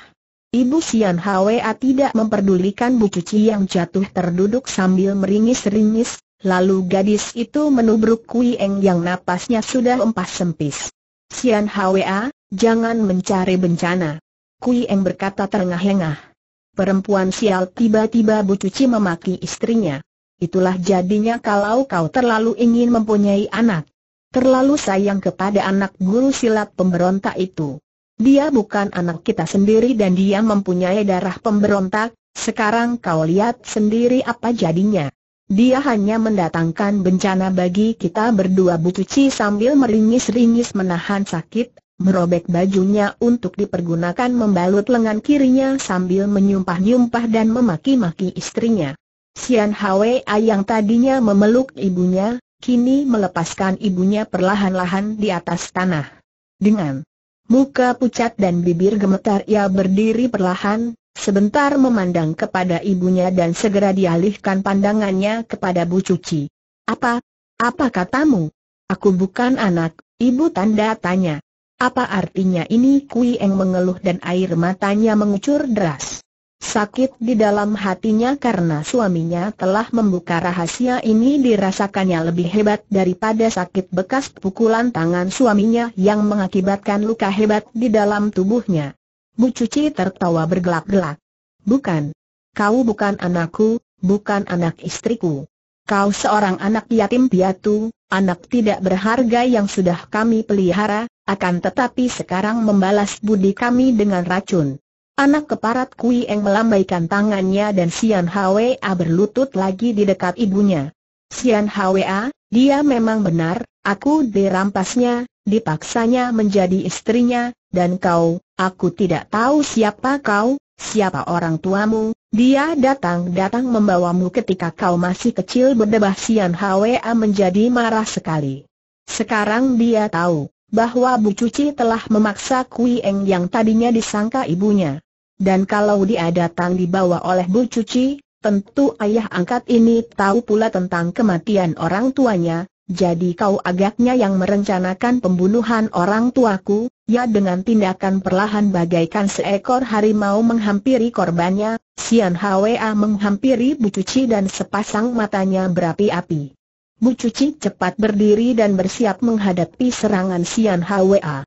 Speaker 1: Ibu Sian Hwa tidak memperdulikan Bu Cuci yang jatuh terduduk sambil meringis-ringis, lalu gadis itu menubruk Kui Eng yang napasnya sudah empas sempis. Sian Hwa, jangan mencari bencana. Kui Eng berkata terengah-engah. Perempuan sial tiba-tiba Bu Cuci memaki istrinya. Itulah jadinya kalau kau terlalu ingin mempunyai anak. Terlalu sayang kepada anak guru silat pemberontak itu. Dia bukan anak kita sendiri dan dia mempunyai darah pemberontak, sekarang kau lihat sendiri apa jadinya. Dia hanya mendatangkan bencana bagi kita berdua Butuci sambil meringis-ringis menahan sakit, merobek bajunya untuk dipergunakan membalut lengan kirinya sambil menyumpah-nyumpah dan memaki-maki istrinya. Sian Hwa yang tadinya memeluk ibunya, kini melepaskan ibunya perlahan-lahan di atas tanah. Dengan muka pucat dan bibir gemetar ia berdiri perlahan, sebentar memandang kepada ibunya dan segera dialihkan pandangannya kepada Bu Cuci. Apa? Apa katamu? Aku bukan anak, ibu tanda tanya. Apa artinya ini Kui Eng mengeluh dan air matanya mengucur deras. Sakit di dalam hatinya karena suaminya telah membuka rahasia ini dirasakannya lebih hebat daripada sakit bekas pukulan tangan suaminya yang mengakibatkan luka hebat di dalam tubuhnya. Bu Cuci tertawa bergelak-gelak. Bukan. Kau bukan anakku, bukan anak istriku. Kau seorang anak yatim piatu, anak tidak berharga yang sudah kami pelihara, akan tetapi sekarang membalas budi kami dengan racun. Anak keparat Kui Eng melambaikan tangannya dan Sian Hwa berlutut lagi di dekat ibunya. Sian Hwa, dia memang benar, aku dirampasnya, dipaksanya menjadi istrinya, dan kau, aku tidak tahu siapa kau, siapa orang tuamu, dia datang-datang membawamu ketika kau masih kecil berdebah Sian Hwa menjadi marah sekali. Sekarang dia tahu, bahwa Bu Cuci telah memaksa Kui Eng yang tadinya disangka ibunya. Dan kalau dia datang dibawa oleh Bu Cuci, Tentu ayah angkat ini tahu pula tentang kematian orang tuanya, jadi kau agaknya yang merencanakan pembunuhan orang tuaku, ya dengan tindakan perlahan bagaikan seekor harimau menghampiri korbannya, Sian Hwa menghampiri Bu Cuci dan sepasang matanya berapi-api. Bu Cuci cepat berdiri dan bersiap menghadapi serangan Sian Hwa.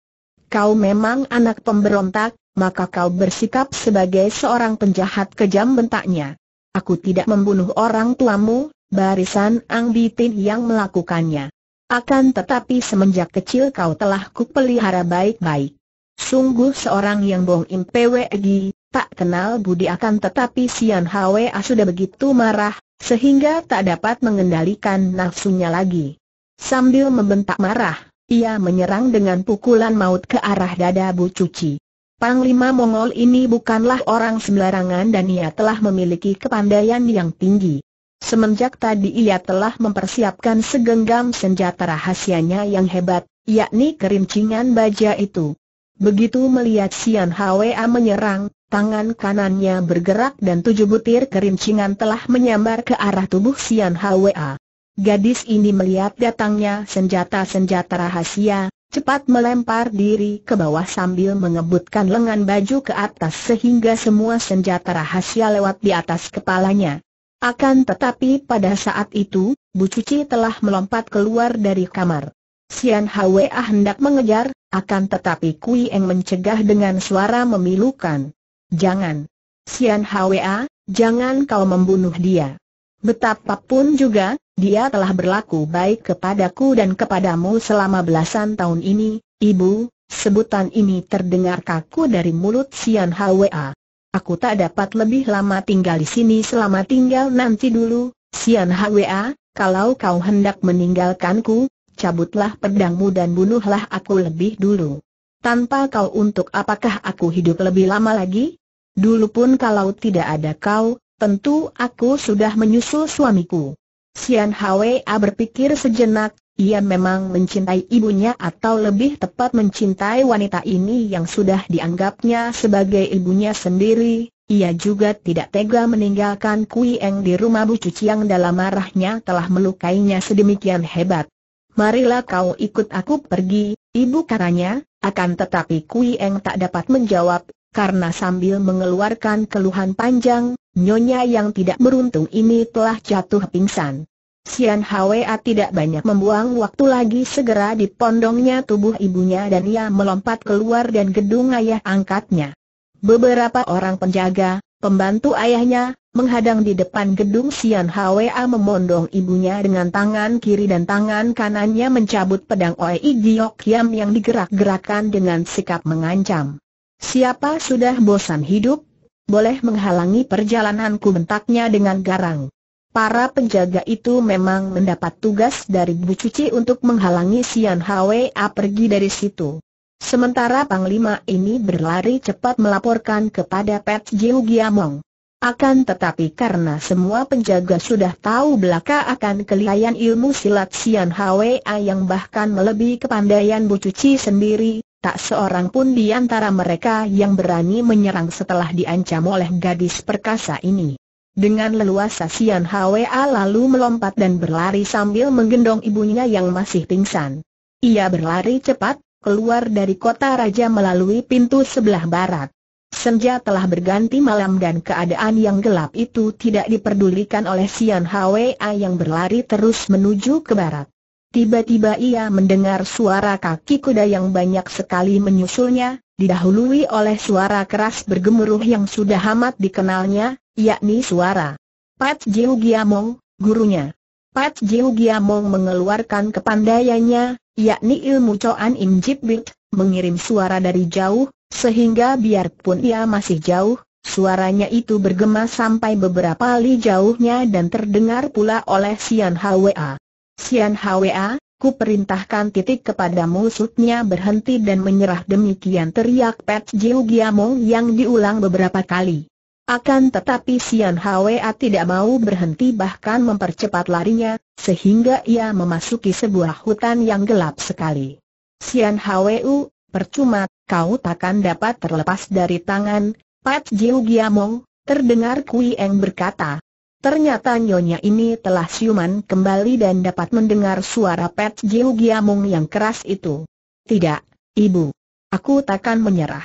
Speaker 1: Kau memang anak pemberontak, maka kau bersikap sebagai seorang penjahat kejam bentaknya. Aku tidak membunuh orang tuamu, barisan Ang Bitin yang melakukannya. Akan tetapi semenjak kecil kau telah kupelihara baik-baik. Sungguh seorang yang bohong impwegi, tak kenal budi akan tetapi Sian Hwa sudah begitu marah, sehingga tak dapat mengendalikan nafsunya lagi. Sambil membentak marah, ia menyerang dengan pukulan maut ke arah dada Bu Cuci. Panglima Mongol ini bukanlah orang sembarangan dan ia telah memiliki kepandaian yang tinggi. Semenjak tadi ia telah mempersiapkan segenggam senjata rahasianya yang hebat, yakni kerincingan baja itu. Begitu melihat Sian Hwa menyerang, tangan kanannya bergerak dan tujuh butir kerincingan telah menyambar ke arah tubuh Sian Hwa. Gadis ini melihat datangnya senjata-senjata rahasia, cepat melempar diri ke bawah sambil mengebutkan lengan baju ke atas sehingga semua senjata rahasia lewat di atas kepalanya. Akan tetapi pada saat itu, Bu Cuci telah melompat keluar dari kamar. Sian Hwa ah hendak mengejar, akan tetapi Kui Eng mencegah dengan suara memilukan. Jangan. Sian Hwa, ah, jangan kau membunuh dia. Betapapun juga, dia telah berlaku baik kepadaku dan kepadamu selama belasan tahun ini, ibu, sebutan ini terdengar kaku dari mulut Sian Hwa. Aku tak dapat lebih lama tinggal di sini selama tinggal nanti dulu, Sian Hwa, kalau kau hendak meninggalkanku, cabutlah pedangmu dan bunuhlah aku lebih dulu. Tanpa kau untuk apakah aku hidup lebih lama lagi? Dulu pun kalau tidak ada kau, Tentu aku sudah menyusul suamiku. Sian Hwa berpikir sejenak, ia memang mencintai ibunya atau lebih tepat mencintai wanita ini yang sudah dianggapnya sebagai ibunya sendiri, ia juga tidak tega meninggalkan Kui Eng di rumah Bu Cuci yang dalam marahnya telah melukainya sedemikian hebat. Marilah kau ikut aku pergi, ibu katanya, akan tetapi Kui Eng tak dapat menjawab, karena sambil mengeluarkan keluhan panjang, Nyonya yang tidak beruntung ini telah jatuh pingsan. Sian Hwa tidak banyak membuang waktu lagi segera di pondongnya tubuh ibunya dan ia melompat keluar dan gedung ayah angkatnya. Beberapa orang penjaga, pembantu ayahnya, menghadang di depan gedung Sian Hwa memondong ibunya dengan tangan kiri dan tangan kanannya mencabut pedang Oei Giok Yam yang digerak-gerakan dengan sikap mengancam. Siapa sudah bosan hidup? boleh menghalangi perjalananku bentaknya dengan garang. Para penjaga itu memang mendapat tugas dari Bu Cuci untuk menghalangi Sian Hwa pergi dari situ. Sementara Panglima ini berlari cepat melaporkan kepada Pet Jiu Giamong. Akan tetapi karena semua penjaga sudah tahu belaka akan kelihayan ilmu silat Sian Hwa yang bahkan melebihi kepandaian Bu Cuci sendiri, Tak seorang pun di antara mereka yang berani menyerang setelah diancam oleh gadis perkasa ini. Dengan leluasa Sian Hwa lalu melompat dan berlari sambil menggendong ibunya yang masih pingsan. Ia berlari cepat, keluar dari kota raja melalui pintu sebelah barat. Senja telah berganti malam dan keadaan yang gelap itu tidak diperdulikan oleh Sian Hwa yang berlari terus menuju ke barat. Tiba-tiba ia mendengar suara kaki kuda yang banyak sekali menyusulnya, didahului oleh suara keras bergemuruh yang sudah amat dikenalnya, yakni suara Pat Jiu Giamong, gurunya. Pat Jiu Giamong mengeluarkan kepandaiannya, yakni ilmu Coan Im Jip mengirim suara dari jauh, sehingga biarpun ia masih jauh, Suaranya itu bergema sampai beberapa li jauhnya dan terdengar pula oleh Sian Hwa. Sian Hwa, ku perintahkan titik kepada musuhnya berhenti dan menyerah demikian teriak Pat Jiu Giamong yang diulang beberapa kali. Akan tetapi Sian Hwa tidak mau berhenti bahkan mempercepat larinya, sehingga ia memasuki sebuah hutan yang gelap sekali. Sian Hwa, percuma, kau takkan dapat terlepas dari tangan, Pat Jiu Giamong, terdengar Kui Eng berkata, Ternyata nyonya ini telah siuman kembali dan dapat mendengar suara Pet Jiu Giamung yang keras itu. Tidak, ibu. Aku takkan menyerah.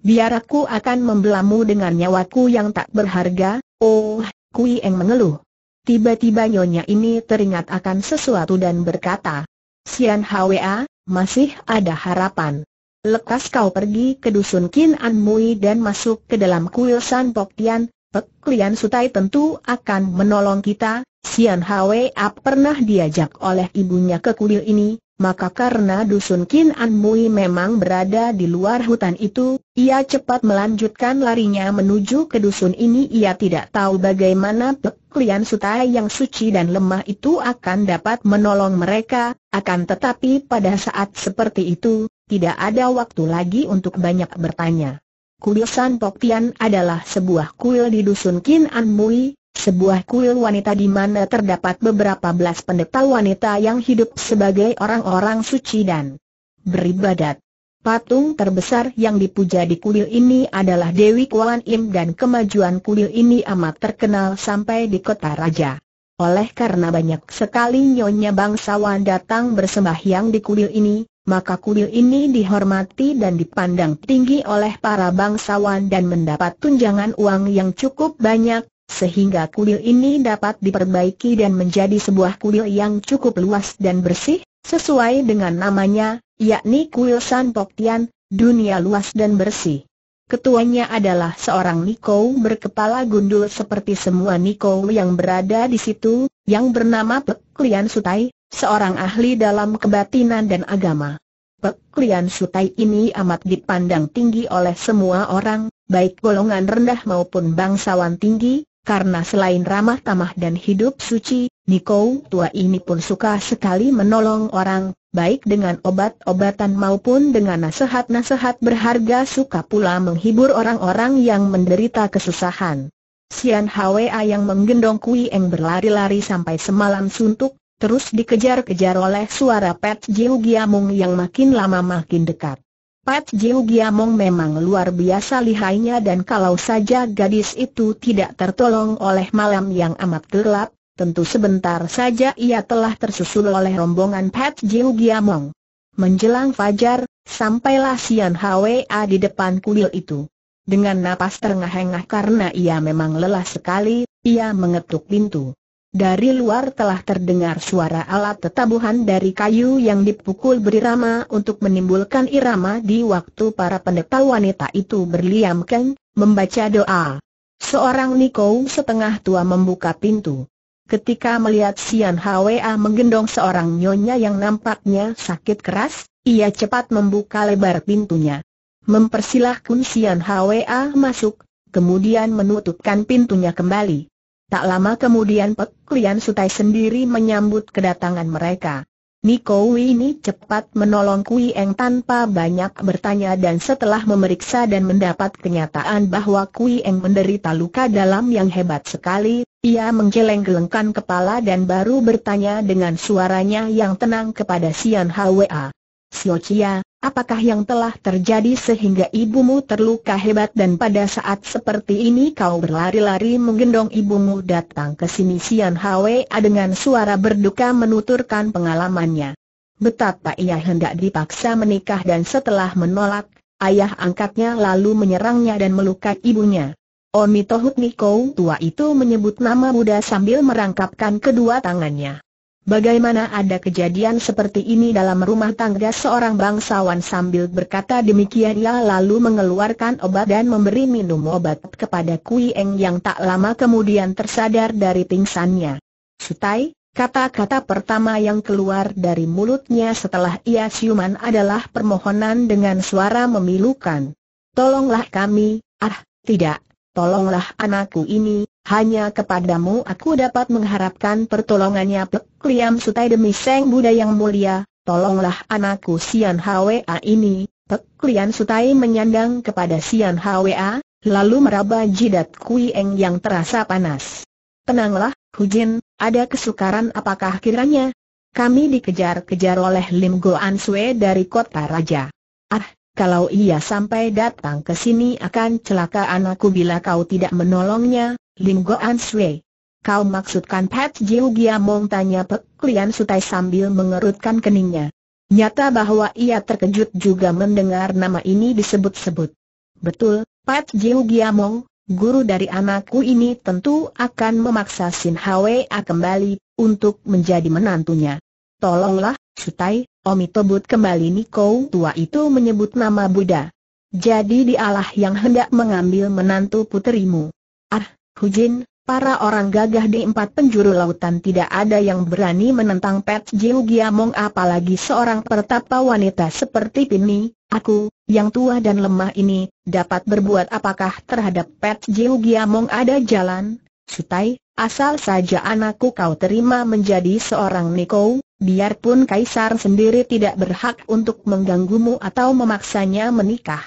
Speaker 1: Biar aku akan membelamu dengan nyawaku yang tak berharga, oh, Kui Eng mengeluh. Tiba-tiba nyonya ini teringat akan sesuatu dan berkata, Sian Hwa, masih ada harapan. Lekas kau pergi ke dusun Kin An Mui dan masuk ke dalam kuil San Pok Tian, Pek Sutai tentu akan menolong kita, Sian Hwe Ap pernah diajak oleh ibunya ke kuil ini, maka karena dusun Kin An Mui memang berada di luar hutan itu, ia cepat melanjutkan larinya menuju ke dusun ini ia tidak tahu bagaimana Pek Sutai yang suci dan lemah itu akan dapat menolong mereka, akan tetapi pada saat seperti itu, tidak ada waktu lagi untuk banyak bertanya. Kulisan Tian adalah sebuah kuil di dusun Kin An Mui, sebuah kuil wanita di mana terdapat beberapa belas pendeta wanita yang hidup sebagai orang-orang suci dan beribadat. Patung terbesar yang dipuja di kuil ini adalah Dewi Kuan Im dan kemajuan kuil ini amat terkenal sampai di kota raja. Oleh karena banyak sekali nyonya bangsawan datang bersembahyang di kuil ini, maka kuil ini dihormati dan dipandang tinggi oleh para bangsawan dan mendapat tunjangan uang yang cukup banyak, sehingga kuil ini dapat diperbaiki dan menjadi sebuah kuil yang cukup luas dan bersih, sesuai dengan namanya, yakni kuil San Poktian, dunia luas dan bersih. Ketuanya adalah seorang Niko berkepala gundul seperti semua Niko yang berada di situ, yang bernama Pek Sutai, seorang ahli dalam kebatinan dan agama. Peklian Sutai ini amat dipandang tinggi oleh semua orang, baik golongan rendah maupun bangsawan tinggi, karena selain ramah tamah dan hidup suci, Niko tua ini pun suka sekali menolong orang, baik dengan obat-obatan maupun dengan nasihat-nasihat berharga suka pula menghibur orang-orang yang menderita kesusahan. Sian Hwa yang menggendong Kui Eng berlari-lari sampai semalam suntuk, Terus dikejar-kejar oleh suara Pat Jiu Giamong yang makin lama makin dekat. Pat Jiu Giamong memang luar biasa lihainya dan kalau saja gadis itu tidak tertolong oleh malam yang amat gelap, tentu sebentar saja ia telah tersusul oleh rombongan Pat Jiu Giamong. Menjelang fajar, sampailah Sian Hwa di depan kuil itu. Dengan napas terengah-engah karena ia memang lelah sekali, ia mengetuk pintu. Dari luar telah terdengar suara alat tetabuhan dari kayu yang dipukul berirama untuk menimbulkan irama di waktu para pendeta wanita itu berliamkan, membaca doa. Seorang Niko setengah tua membuka pintu. Ketika melihat Sian Hwa menggendong seorang nyonya yang nampaknya sakit keras, ia cepat membuka lebar pintunya. Mempersilahkan Sian Hwa masuk, kemudian menutupkan pintunya kembali. Tak lama kemudian Pek Lian Sutai sendiri menyambut kedatangan mereka. Niko ini cepat menolong Kui Eng tanpa banyak bertanya dan setelah memeriksa dan mendapat kenyataan bahwa Kui Eng menderita luka dalam yang hebat sekali, ia menggeleng-gelengkan kepala dan baru bertanya dengan suaranya yang tenang kepada Sian Hwa. Xiao Chia, Apakah yang telah terjadi sehingga ibumu terluka hebat dan pada saat seperti ini kau berlari-lari menggendong ibumu datang ke sini Sian Hwa dengan suara berduka menuturkan pengalamannya. Betapa ia hendak dipaksa menikah dan setelah menolak, ayah angkatnya lalu menyerangnya dan melukai ibunya. Omitohut Nikau tua itu menyebut nama Buddha sambil merangkapkan kedua tangannya. Bagaimana ada kejadian seperti ini dalam rumah tangga seorang bangsawan sambil berkata demikian ia lalu mengeluarkan obat dan memberi minum obat kepada Kui Eng yang tak lama kemudian tersadar dari pingsannya. Sutai, kata-kata pertama yang keluar dari mulutnya setelah ia siuman adalah permohonan dengan suara memilukan. Tolonglah kami, ah, tidak, tolonglah anakku ini, hanya kepadamu aku dapat mengharapkan pertolongannya Pek Liam Sutai demi Seng Buddha yang mulia, tolonglah anakku Sian Hwa ini. Pek Liam Sutai menyandang kepada Sian Hwa, lalu meraba jidat Kui Eng yang terasa panas. Tenanglah, Hujin, ada kesukaran apakah kiranya? Kami dikejar-kejar oleh Lim Goan Sue dari kota raja. Ah, kalau ia sampai datang ke sini akan celaka anakku bila kau tidak menolongnya, Lim Goan Sui. Kau maksudkan Pat Jiu Giamong tanya Pek Lian Sutai sambil mengerutkan keningnya. Nyata bahwa ia terkejut juga mendengar nama ini disebut-sebut. Betul, Pat Jiu Giamong, guru dari anakku ini tentu akan memaksa Sin Hwa kembali, untuk menjadi menantunya. Tolonglah, Sutai, Omi Tobut kembali Niko tua itu menyebut nama Buddha. Jadi dialah yang hendak mengambil menantu puterimu. Hujin, para orang gagah di empat penjuru lautan tidak ada yang berani menentang Pet Jiu Giamong apalagi seorang pertapa wanita seperti Pini, aku, yang tua dan lemah ini, dapat berbuat apakah terhadap Pet Jiu Giamong ada jalan? Sutai, asal saja anakku kau terima menjadi seorang Niko, biarpun Kaisar sendiri tidak berhak untuk mengganggumu atau memaksanya menikah.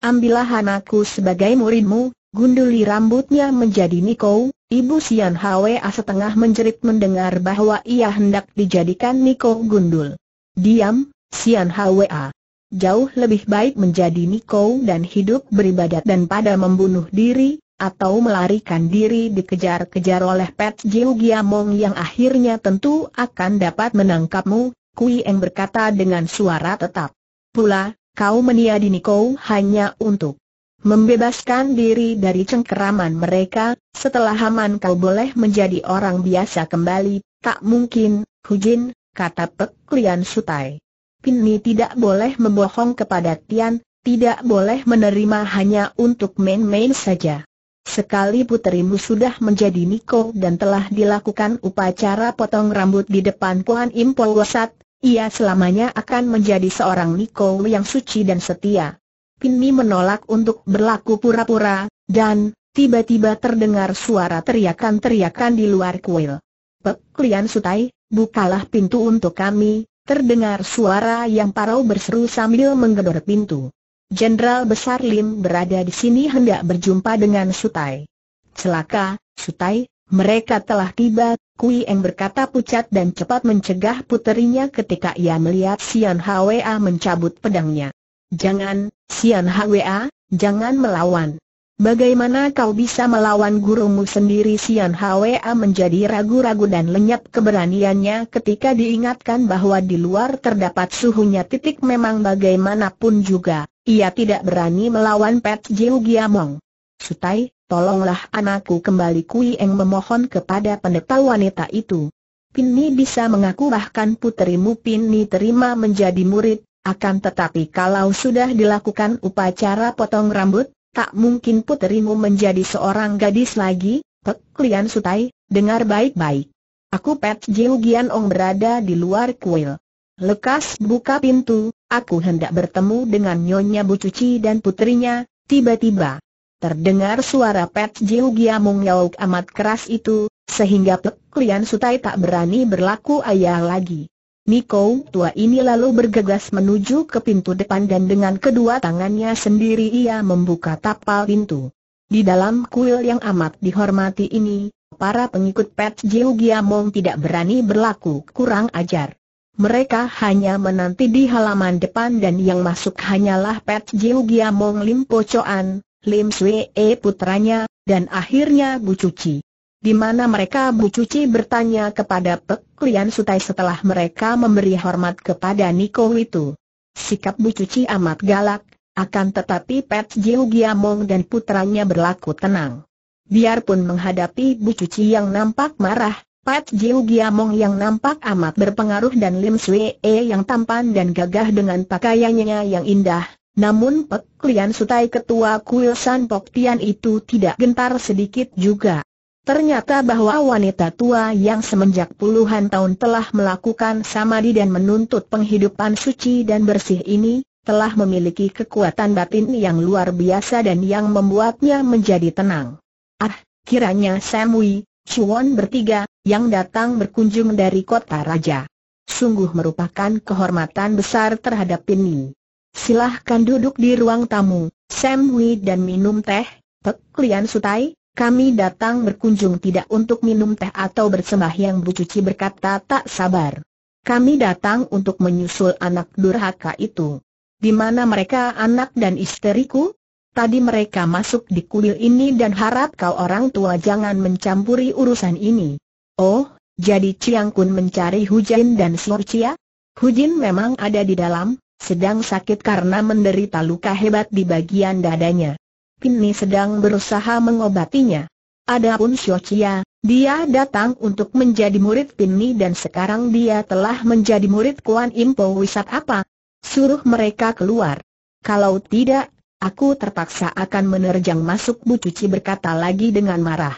Speaker 1: Ambillah anakku sebagai muridmu, Gunduli rambutnya menjadi Niko, ibu Sian A setengah menjerit mendengar bahwa ia hendak dijadikan Niko gundul. Diam, Sian A. Jauh lebih baik menjadi Niko dan hidup beribadat dan pada membunuh diri, atau melarikan diri dikejar-kejar oleh Pet Jiu Giamong yang akhirnya tentu akan dapat menangkapmu, Kui Eng berkata dengan suara tetap. Pula, kau meniadi Niko hanya untuk membebaskan diri dari cengkeraman mereka, setelah Haman kau boleh menjadi orang biasa kembali, tak mungkin, Hujin, kata Pek Lian Sutai. Pinni tidak boleh membohong kepada Tian, tidak boleh menerima hanya untuk main-main saja. Sekali puterimu sudah menjadi Niko dan telah dilakukan upacara potong rambut di depan Kuan Impol Wasat, ia selamanya akan menjadi seorang Niko yang suci dan setia. Pini menolak untuk berlaku pura-pura, dan, tiba-tiba terdengar suara teriakan-teriakan di luar kuil. Pek Lian Sutai, bukalah pintu untuk kami, terdengar suara yang parau berseru sambil menggedor pintu. Jenderal Besar Lim berada di sini hendak berjumpa dengan Sutai. Celaka, Sutai, mereka telah tiba, Kui Eng berkata pucat dan cepat mencegah puterinya ketika ia melihat Sian Hwa mencabut pedangnya. Jangan, Sian Hwa, jangan melawan. Bagaimana kau bisa melawan gurumu sendiri Sian Hwa menjadi ragu-ragu dan lenyap keberaniannya ketika diingatkan bahwa di luar terdapat suhunya titik memang bagaimanapun juga, ia tidak berani melawan Pet Jiu Giamong. Sutai, tolonglah anakku kembali Kui Eng memohon kepada pendeta wanita itu. Pinni bisa mengaku bahkan putrimu Pinni terima menjadi murid, akan tetapi kalau sudah dilakukan upacara potong rambut, tak mungkin puterimu menjadi seorang gadis lagi, Pek Lian Sutai, dengar baik-baik. Aku Pet Jiu Gian Ong berada di luar kuil. Lekas buka pintu, aku hendak bertemu dengan Nyonya Bu Cuci dan putrinya, tiba-tiba. Terdengar suara Pet Jiu Gian Ong amat keras itu, sehingga Pek Lian Sutai tak berani berlaku ayah lagi. Niko tua ini lalu bergegas menuju ke pintu depan dan dengan kedua tangannya sendiri ia membuka tapal pintu. Di dalam kuil yang amat dihormati ini, para pengikut Pet Jiu Mong tidak berani berlaku kurang ajar. Mereka hanya menanti di halaman depan dan yang masuk hanyalah Pet Jiu Mong Lim Pocoan, Lim Swee putranya, dan akhirnya Bu Cuci di mana mereka Bu Cuci bertanya kepada Pek Lian Sutai setelah mereka memberi hormat kepada Niko itu. Sikap Bu Cuci amat galak, akan tetapi Pet Jiu Giamong dan putranya berlaku tenang. Biarpun menghadapi Bu Cuci yang nampak marah, Pat Jiu Giamong yang nampak amat berpengaruh dan Lim Swee E yang tampan dan gagah dengan pakaiannya yang indah, namun Pek Lian Sutai ketua kuil San Pok Tian itu tidak gentar sedikit juga. Ternyata bahwa wanita tua yang semenjak puluhan tahun telah melakukan samadhi dan menuntut penghidupan suci dan bersih ini, telah memiliki kekuatan batin yang luar biasa dan yang membuatnya menjadi tenang. Ah, kiranya Samui, Chuan bertiga, yang datang berkunjung dari kota raja. Sungguh merupakan kehormatan besar terhadap ini. Silahkan duduk di ruang tamu, Samui dan minum teh, Pek Lian Sutai, kami datang berkunjung tidak untuk minum teh atau bersembahyang Bu Cuci berkata tak sabar. Kami datang untuk menyusul anak durhaka itu. Di mana mereka anak dan isteriku? Tadi mereka masuk di kuil ini dan harap kau orang tua jangan mencampuri urusan ini. Oh, jadi Ciang Kun mencari Hujin dan Sorcia? Hujin memang ada di dalam, sedang sakit karena menderita luka hebat di bagian dadanya. Pinni sedang berusaha mengobatinya. Adapun Xiochia, dia datang untuk menjadi murid Pinni dan sekarang dia telah menjadi murid Kuan Impo Wisat apa? Suruh mereka keluar. Kalau tidak, aku terpaksa akan menerjang masuk Bu Cuci berkata lagi dengan marah.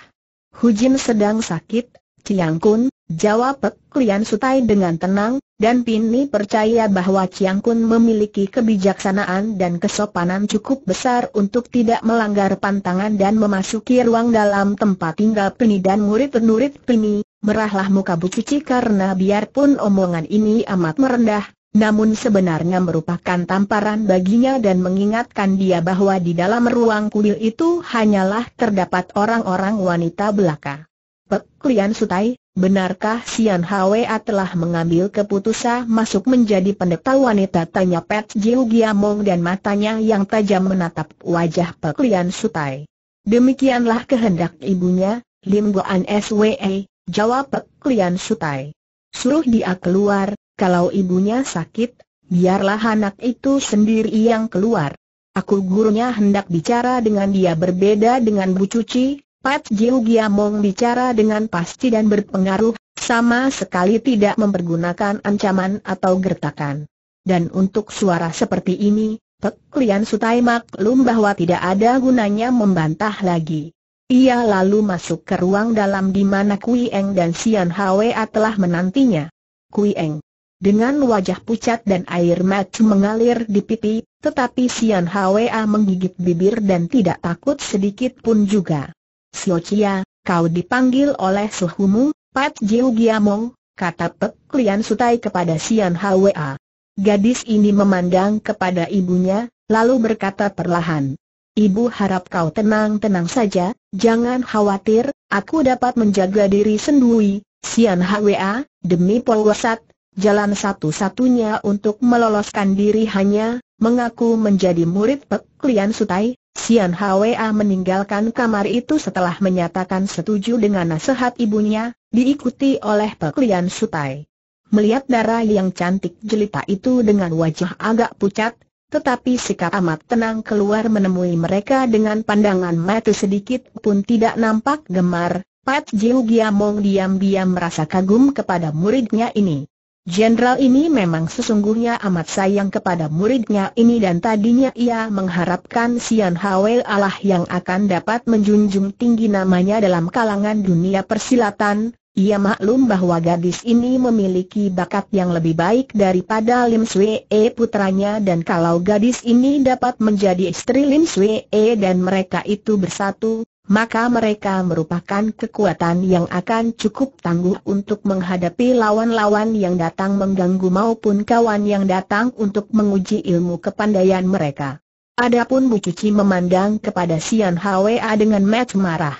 Speaker 1: Hujin sedang sakit, Ciang jawab Pek Lian Sutai dengan tenang, dan Pini percaya bahwa Chiang Kun memiliki kebijaksanaan dan kesopanan cukup besar untuk tidak melanggar pantangan dan memasuki ruang dalam tempat tinggal Pini dan murid-murid Pini, merahlah muka Bu Cici karena biarpun omongan ini amat merendah, namun sebenarnya merupakan tamparan baginya dan mengingatkan dia bahwa di dalam ruang kuil itu hanyalah terdapat orang-orang wanita belaka. Pek Lian Sutai, benarkah Sian Hwa telah mengambil keputusan masuk menjadi pendeta wanita? Tanya Pet Jiu Giamong dan matanya yang tajam menatap wajah Pek Lian Sutai. Demikianlah kehendak ibunya, Lim Goan SWE, jawab Pek Lian Sutai. Suruh dia keluar, kalau ibunya sakit, biarlah anak itu sendiri yang keluar. Aku gurunya hendak bicara dengan dia berbeda dengan Bu Cuci, Pat Jiu Giamong bicara dengan pasti dan berpengaruh, sama sekali tidak mempergunakan ancaman atau gertakan. Dan untuk suara seperti ini, Pek Lian Sutai maklum bahwa tidak ada gunanya membantah lagi. Ia lalu masuk ke ruang dalam di mana Kui Eng dan Sian Hwa telah menantinya. Kui Eng dengan wajah pucat dan air mata mengalir di pipi, tetapi Sian Hwa menggigit bibir dan tidak takut sedikit pun juga. Chia, kau dipanggil oleh suhumu, Pat Jiu Giamong, kata Pek Lian Sutai kepada Sian Hwa. Gadis ini memandang kepada ibunya, lalu berkata perlahan. Ibu harap kau tenang-tenang saja, jangan khawatir, aku dapat menjaga diri sendiri, Sian Hwa, demi Polwasat, jalan satu-satunya untuk meloloskan diri hanya, mengaku menjadi murid Pek Lian Sutai, Sian Hwa meninggalkan kamar itu setelah menyatakan setuju dengan nasihat ibunya, diikuti oleh Pek Lian Sutai. Melihat darah yang cantik jelita itu dengan wajah agak pucat, tetapi sikap amat tenang keluar menemui mereka dengan pandangan mata sedikit pun tidak nampak gemar, Pat Jiu Giamong diam-diam merasa kagum kepada muridnya ini. Jenderal ini memang sesungguhnya amat sayang kepada muridnya ini dan tadinya ia mengharapkan Sian Hawel Allah yang akan dapat menjunjung tinggi namanya dalam kalangan dunia persilatan. Ia maklum bahwa gadis ini memiliki bakat yang lebih baik daripada Lim Swee putranya dan kalau gadis ini dapat menjadi istri Lim Swee dan mereka itu bersatu, maka mereka merupakan kekuatan yang akan cukup tangguh untuk menghadapi lawan-lawan yang datang mengganggu maupun kawan yang datang untuk menguji ilmu kepandaian mereka. Adapun Bu Cuci memandang kepada Sian Hwa dengan match marah.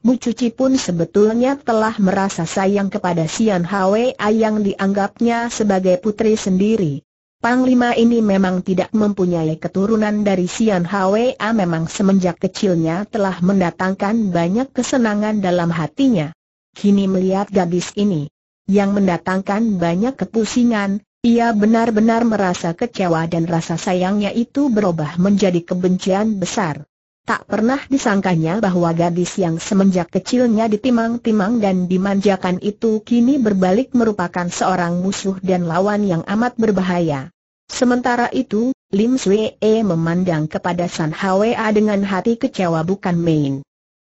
Speaker 1: Bu Cuci pun sebetulnya telah merasa sayang kepada Sian Hwa yang dianggapnya sebagai putri sendiri. Panglima ini memang tidak mempunyai keturunan dari Sian Hwa memang semenjak kecilnya telah mendatangkan banyak kesenangan dalam hatinya. Kini melihat gadis ini, yang mendatangkan banyak kepusingan, ia benar-benar merasa kecewa dan rasa sayangnya itu berubah menjadi kebencian besar. Tak pernah disangkanya bahwa gadis yang semenjak kecilnya ditimang-timang dan dimanjakan itu kini berbalik merupakan seorang musuh dan lawan yang amat berbahaya. Sementara itu, Lim Swee memandang kepada San Hwa dengan hati kecewa bukan main.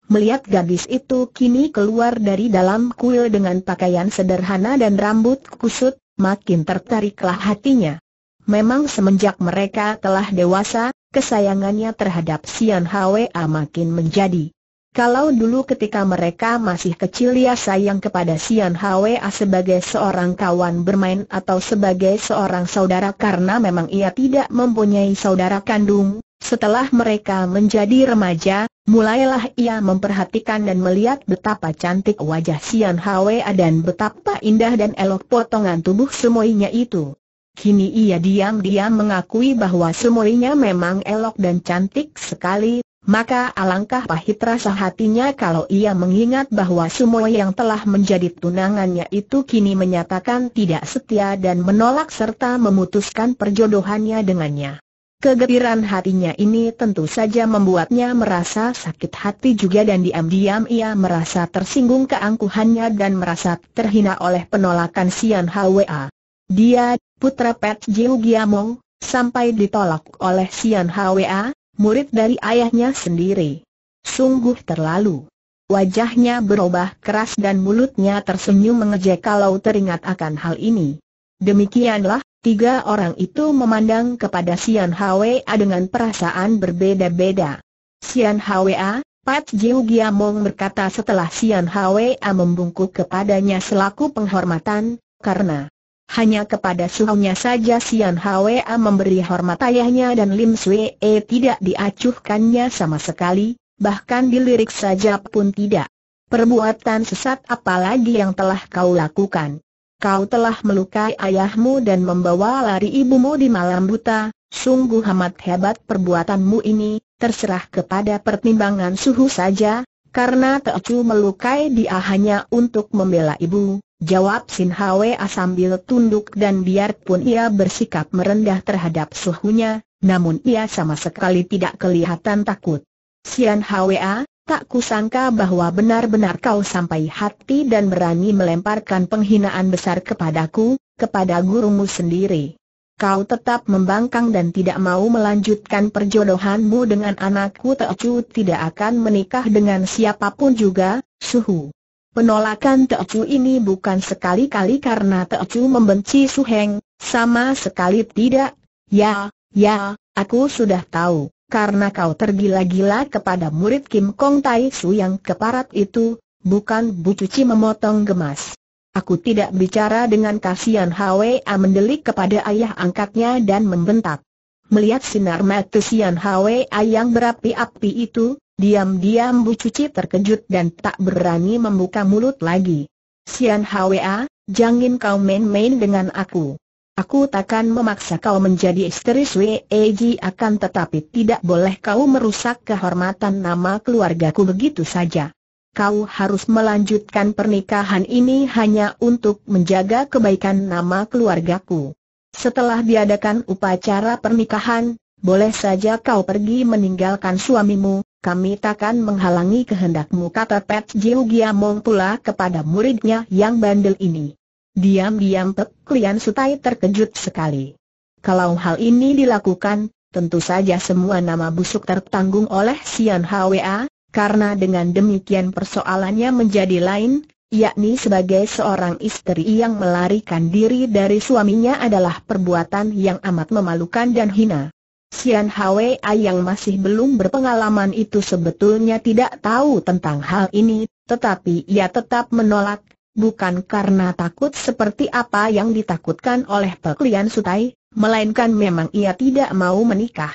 Speaker 1: Melihat gadis itu kini keluar dari dalam kuil dengan pakaian sederhana dan rambut kusut, makin tertariklah hatinya. Memang semenjak mereka telah dewasa, kesayangannya terhadap Sian Hwa makin menjadi. Kalau dulu ketika mereka masih kecil ia sayang kepada Sian Hwa sebagai seorang kawan bermain atau sebagai seorang saudara karena memang ia tidak mempunyai saudara kandung, setelah mereka menjadi remaja, mulailah ia memperhatikan dan melihat betapa cantik wajah Sian Hwa dan betapa indah dan elok potongan tubuh semuanya itu. Kini ia diam-diam mengakui bahwa semuanya memang elok dan cantik sekali, maka alangkah pahit rasa hatinya kalau ia mengingat bahwa semua yang telah menjadi tunangannya itu kini menyatakan tidak setia dan menolak serta memutuskan perjodohannya dengannya. Kegetiran hatinya ini tentu saja membuatnya merasa sakit hati juga dan diam-diam ia merasa tersinggung keangkuhannya dan merasa terhina oleh penolakan Sian Hwa. Dia, putra Pet Jiu Giamong, sampai ditolak oleh Sian Hwa, murid dari ayahnya sendiri. Sungguh terlalu. Wajahnya berubah keras dan mulutnya tersenyum mengejek kalau teringat akan hal ini. Demikianlah, tiga orang itu memandang kepada Sian Hwa dengan perasaan berbeda-beda. Sian Hwa, Pat Jiu Giamong berkata setelah Sian Hwa membungkuk kepadanya selaku penghormatan, karena hanya kepada suhunya saja Sian Hwa memberi hormat ayahnya dan Lim Swee E tidak diacuhkannya sama sekali, bahkan dilirik saja pun tidak. Perbuatan sesat apalagi yang telah kau lakukan. Kau telah melukai ayahmu dan membawa lari ibumu di malam buta, sungguh amat hebat perbuatanmu ini, terserah kepada pertimbangan suhu saja, karena tak melukai dia hanya untuk membela ibu, Jawab Sin Hwa sambil tunduk dan biarpun ia bersikap merendah terhadap suhunya, namun ia sama sekali tidak kelihatan takut. Sian Hwa, tak kusangka bahwa benar-benar kau sampai hati dan berani melemparkan penghinaan besar kepadaku, kepada gurumu sendiri. Kau tetap membangkang dan tidak mau melanjutkan perjodohanmu dengan anakku Teocu tidak akan menikah dengan siapapun juga, suhu. Penolakan Teocu ini bukan sekali-kali karena Teocu membenci Su Heng, sama sekali tidak. Ya, ya, aku sudah tahu, karena kau tergila-gila kepada murid Kim Kong Tai Su yang keparat itu, bukan Bu Cuci memotong gemas. Aku tidak bicara dengan kasihan Hwa mendelik kepada ayah angkatnya dan membentak. Melihat sinar mata Sian Hwa yang berapi-api itu, Diam-diam Bu Cuci terkejut dan tak berani membuka mulut lagi. Sian Hwa, jangan kau main-main dengan aku. Aku takkan memaksa kau menjadi istri Eji akan tetapi tidak boleh kau merusak kehormatan nama keluargaku begitu saja. Kau harus melanjutkan pernikahan ini hanya untuk menjaga kebaikan nama keluargaku. Setelah diadakan upacara pernikahan, boleh saja kau pergi meninggalkan suamimu, kami takkan menghalangi kehendakmu kata Pet Jiu Giamong pula kepada muridnya yang bandel ini. Diam-diam Pek Klian Sutai terkejut sekali. Kalau hal ini dilakukan, tentu saja semua nama busuk tertanggung oleh Sian Hwa, karena dengan demikian persoalannya menjadi lain, yakni sebagai seorang istri yang melarikan diri dari suaminya adalah perbuatan yang amat memalukan dan hina. Sian Hwa yang masih belum berpengalaman itu sebetulnya tidak tahu tentang hal ini, tetapi ia tetap menolak, bukan karena takut seperti apa yang ditakutkan oleh Peklian Sutai, melainkan memang ia tidak mau menikah.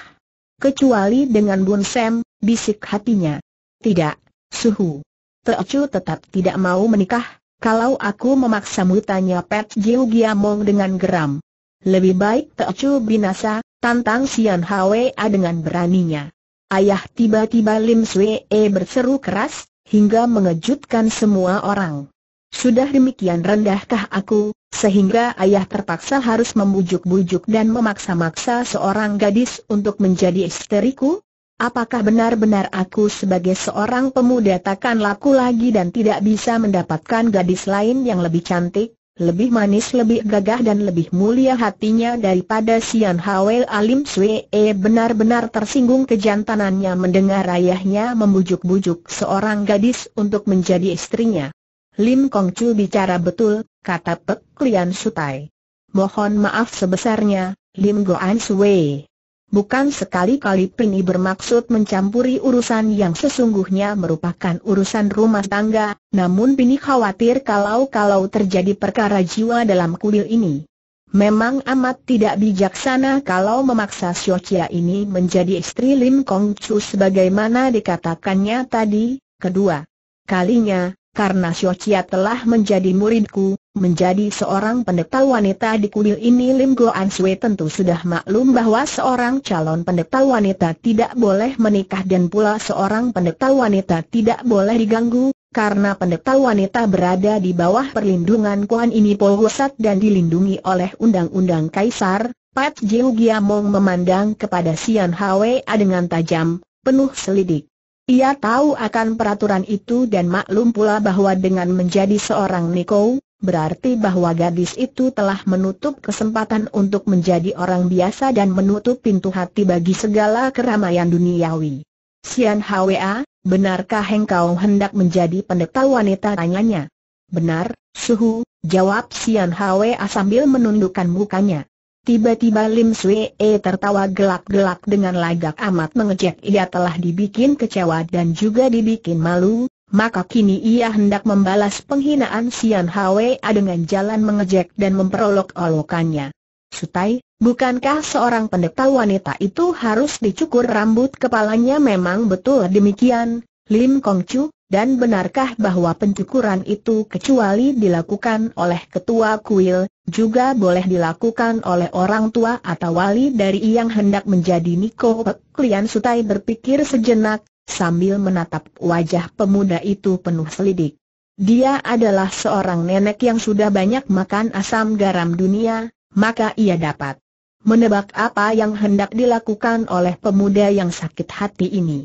Speaker 1: Kecuali dengan Bun Sam, bisik hatinya. Tidak, Suhu. Teocu tetap tidak mau menikah, kalau aku memaksamu tanya Pet Jiu Giamong dengan geram. Lebih baik Teocu binasa, tantang Sian Hwa dengan beraninya. Ayah tiba-tiba Lim Swee berseru keras, hingga mengejutkan semua orang. Sudah demikian rendahkah aku, sehingga ayah terpaksa harus membujuk-bujuk dan memaksa-maksa seorang gadis untuk menjadi istriku? Apakah benar-benar aku sebagai seorang pemuda takkan laku lagi dan tidak bisa mendapatkan gadis lain yang lebih cantik? lebih manis lebih gagah dan lebih mulia hatinya daripada Sian Hwel Alim Swee e, benar-benar tersinggung kejantanannya mendengar ayahnya membujuk-bujuk seorang gadis untuk menjadi istrinya. Lim Kong Chu bicara betul, kata Pek Lian Sutai. Mohon maaf sebesarnya, Lim Goan Swee. Bukan sekali-kali Pini bermaksud mencampuri urusan yang sesungguhnya merupakan urusan rumah tangga, namun Pini khawatir kalau-kalau terjadi perkara jiwa dalam kuil ini. Memang amat tidak bijaksana kalau memaksa Chia ini menjadi istri Lim Kong Chu sebagaimana dikatakannya tadi, kedua kalinya, karena Shochia telah menjadi muridku, menjadi seorang pendeta wanita di kuil ini Lim Goan Sui tentu sudah maklum bahwa seorang calon pendeta wanita tidak boleh menikah dan pula seorang pendeta wanita tidak boleh diganggu, karena pendeta wanita berada di bawah perlindungan Kuan ini Polhusat dan dilindungi oleh Undang-Undang Kaisar, Pat Jiu Giamong memandang kepada Sian Hwa dengan tajam, penuh selidik. Ia tahu akan peraturan itu dan maklum pula bahwa dengan menjadi seorang Niko, berarti bahwa gadis itu telah menutup kesempatan untuk menjadi orang biasa dan menutup pintu hati bagi segala keramaian duniawi. Sian Hwa, benarkah engkau hendak menjadi pendeta wanita tanyanya? Benar, Suhu, jawab Sian Hwa sambil menundukkan mukanya. Tiba-tiba Lim Swee tertawa gelak-gelak dengan lagak amat mengejek ia telah dibikin kecewa dan juga dibikin malu, maka kini ia hendak membalas penghinaan Sian Hwa dengan jalan mengejek dan memperolok-olokannya. Sutai, bukankah seorang pendeta wanita itu harus dicukur rambut kepalanya memang betul demikian? Lim Kong Chuk? Dan benarkah bahwa pencukuran itu kecuali dilakukan oleh ketua kuil, juga boleh dilakukan oleh orang tua atau wali dari yang hendak menjadi Niko Klien Sutai berpikir sejenak, sambil menatap wajah pemuda itu penuh selidik. Dia adalah seorang nenek yang sudah banyak makan asam garam dunia, maka ia dapat menebak apa yang hendak dilakukan oleh pemuda yang sakit hati ini.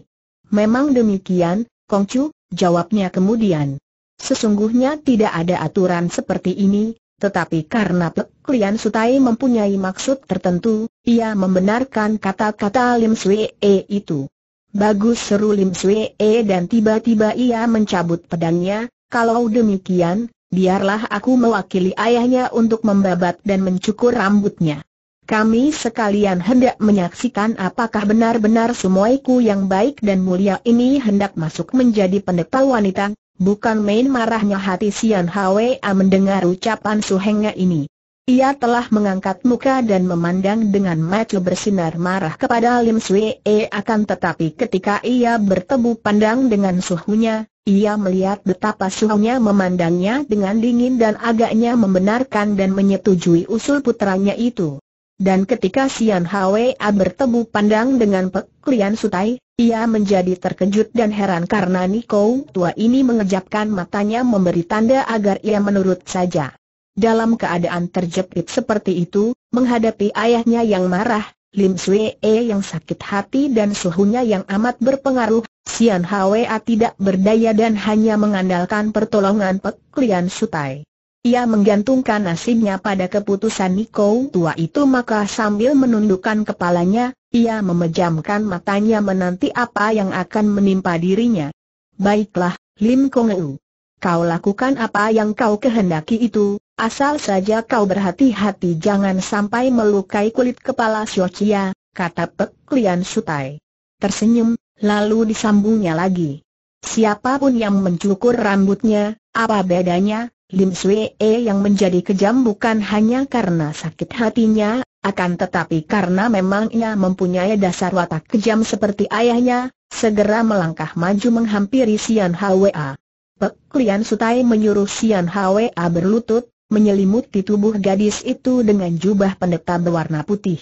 Speaker 1: Memang demikian, Kongcu, Jawabnya kemudian. Sesungguhnya tidak ada aturan seperti ini, tetapi karena Pek Lian Sutai mempunyai maksud tertentu, ia membenarkan kata-kata Lim Swee itu. Bagus seru Lim Swee dan tiba-tiba ia mencabut pedangnya, kalau demikian, biarlah aku mewakili ayahnya untuk membabat dan mencukur rambutnya. Kami sekalian hendak menyaksikan apakah benar-benar semuaiku yang baik dan mulia ini hendak masuk menjadi pendeta wanita, bukan main marahnya hati Sian Hwa mendengar ucapan Su Suhengnya ini. Ia telah mengangkat muka dan memandang dengan mata bersinar marah kepada Lim Swee akan tetapi ketika ia bertemu pandang dengan suhunya, ia melihat betapa suhunya memandangnya dengan dingin dan agaknya membenarkan dan menyetujui usul putranya itu. Dan ketika Sian Hwa bertemu pandang dengan Pek Lian Sutai, ia menjadi terkejut dan heran karena Niko tua ini mengejapkan matanya memberi tanda agar ia menurut saja. Dalam keadaan terjepit seperti itu, menghadapi ayahnya yang marah, Lim Swee e yang sakit hati dan suhunya yang amat berpengaruh, Sian Hwa tidak berdaya dan hanya mengandalkan pertolongan Pek Lian Sutai. Ia menggantungkan nasibnya pada keputusan Niko tua itu maka sambil menundukkan kepalanya, ia memejamkan matanya menanti apa yang akan menimpa dirinya. Baiklah, Lim Kong Eu. Kau lakukan apa yang kau kehendaki itu, asal saja kau berhati-hati jangan sampai melukai kulit kepala Chia, kata Pek Lian Sutai. Tersenyum, lalu disambungnya lagi. Siapapun yang mencukur rambutnya, apa bedanya, Lim Swee e yang menjadi kejam bukan hanya karena sakit hatinya, akan tetapi karena memang ia mempunyai dasar watak kejam seperti ayahnya, segera melangkah maju menghampiri Sian Hwa. Pek Lian Sutai menyuruh Sian Hwa berlutut, menyelimuti tubuh gadis itu dengan jubah pendeta berwarna putih.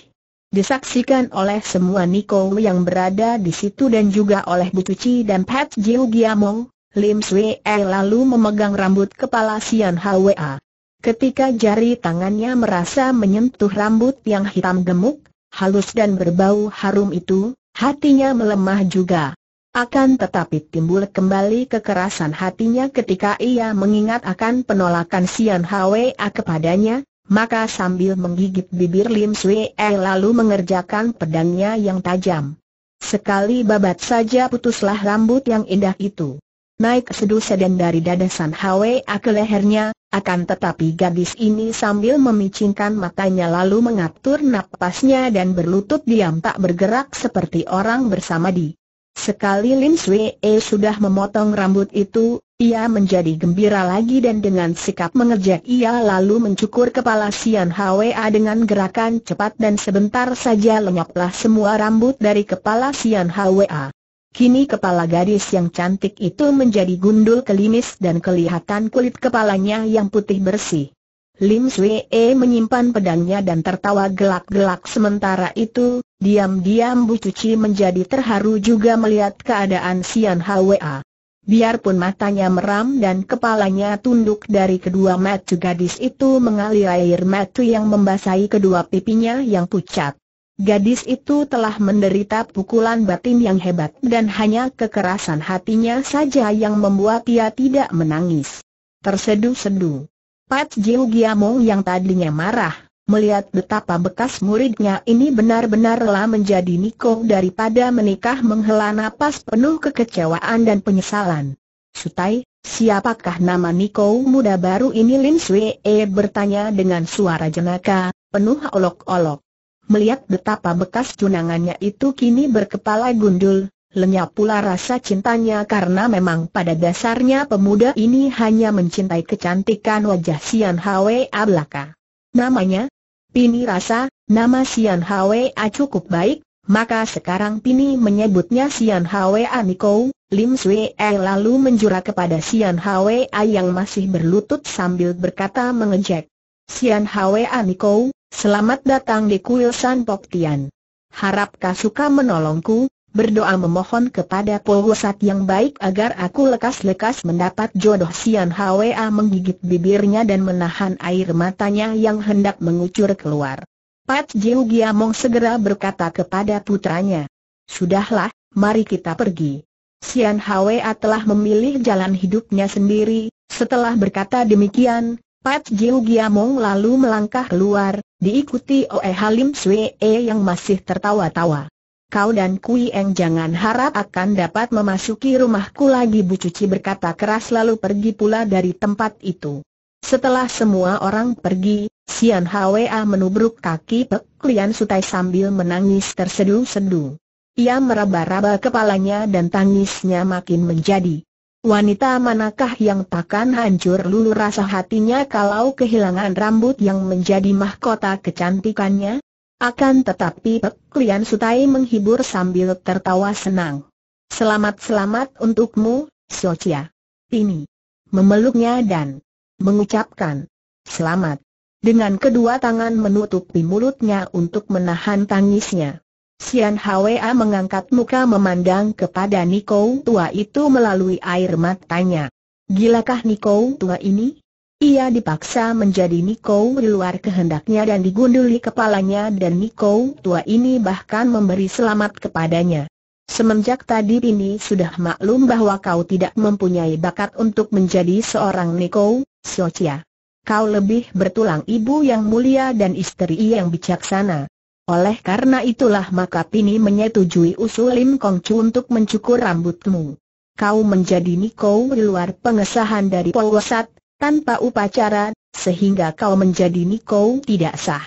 Speaker 1: Disaksikan oleh semua Niko yang berada di situ dan juga oleh Bu Cuci dan Pat Jiu Giamong, Lim Swee lalu memegang rambut kepala Sian Hwa. Ketika jari tangannya merasa menyentuh rambut yang hitam gemuk, halus dan berbau harum itu, hatinya melemah juga. Akan tetapi timbul kembali kekerasan hatinya ketika ia mengingat akan penolakan Sian Hwa kepadanya, maka sambil menggigit bibir Lim Swee lalu mengerjakan pedangnya yang tajam. Sekali babat saja putuslah rambut yang indah itu naik seduh sedan dari dada San Hwe ke lehernya, akan tetapi gadis ini sambil memicingkan matanya lalu mengatur napasnya dan berlutut diam tak bergerak seperti orang bersama di. Sekali Lin Sui E sudah memotong rambut itu, ia menjadi gembira lagi dan dengan sikap mengejek ia lalu mencukur kepala Sian Hwa dengan gerakan cepat dan sebentar saja lenyaplah semua rambut dari kepala Sian Hwa. Kini kepala gadis yang cantik itu menjadi gundul kelimis dan kelihatan kulit kepalanya yang putih bersih. Lim Swee menyimpan pedangnya dan tertawa gelak-gelak sementara itu, diam-diam Bu Cuci menjadi terharu juga melihat keadaan Sian Hwa. Biarpun matanya meram dan kepalanya tunduk dari kedua mata gadis itu mengalir air mata yang membasahi kedua pipinya yang pucat. Gadis itu telah menderita pukulan batin yang hebat dan hanya kekerasan hatinya saja yang membuat ia tidak menangis. Tersedu sedu. Pat Jiu Giamong yang tadinya marah, melihat betapa bekas muridnya ini benar-benarlah menjadi Niko daripada menikah menghela napas penuh kekecewaan dan penyesalan. Sutai, siapakah nama Niko muda baru ini Lin Sue bertanya dengan suara jenaka, penuh olok-olok melihat betapa bekas tunangannya itu kini berkepala gundul, lenyap pula rasa cintanya karena memang pada dasarnya pemuda ini hanya mencintai kecantikan wajah Sian Hwa Ablaka. Namanya, Pini rasa, nama Sian Hwa cukup baik, maka sekarang Pini menyebutnya Sian Hwa Niko, Lim Sui E lalu menjura kepada Sian Hwa yang masih berlutut sambil berkata mengejek. Sian Hwa Niko, Selamat datang di kuil San Tian. Harap kau suka menolongku, berdoa memohon kepada Polwasat yang baik agar aku lekas-lekas mendapat jodoh Sian Hwa menggigit bibirnya dan menahan air matanya yang hendak mengucur keluar. Pat Jiu Giamong segera berkata kepada putranya. Sudahlah, mari kita pergi. Sian Hwa telah memilih jalan hidupnya sendiri, setelah berkata demikian, Pat Jiu Giamong lalu melangkah keluar, diikuti oleh Halim Swee e yang masih tertawa-tawa. Kau dan Kui Eng jangan harap akan dapat memasuki rumahku lagi Bu Cuci berkata keras lalu pergi pula dari tempat itu. Setelah semua orang pergi, Sian Hwa menubruk kaki Pek Lian Sutai sambil menangis terseduh sedu Ia meraba-raba kepalanya dan tangisnya makin menjadi Wanita manakah yang takkan hancur lulu rasa hatinya kalau kehilangan rambut yang menjadi mahkota kecantikannya? Akan tetapi Pek Lian Sutai menghibur sambil tertawa senang. Selamat-selamat untukmu, Socia. Ini. Memeluknya dan mengucapkan selamat. Dengan kedua tangan menutupi mulutnya untuk menahan tangisnya. Sian Hwa mengangkat muka memandang kepada Niko tua itu melalui air matanya. Gilakah Niko tua ini? Ia dipaksa menjadi Niko di luar kehendaknya dan digunduli kepalanya dan Niko tua ini bahkan memberi selamat kepadanya. Semenjak tadi ini sudah maklum bahwa kau tidak mempunyai bakat untuk menjadi seorang Niko, Socia. Kau lebih bertulang ibu yang mulia dan istri yang bijaksana. Oleh karena itulah maka Pini menyetujui usul Lim Kong Chu untuk mencukur rambutmu. Kau menjadi Niko di luar pengesahan dari Polwasat, tanpa upacara, sehingga kau menjadi Niko tidak sah.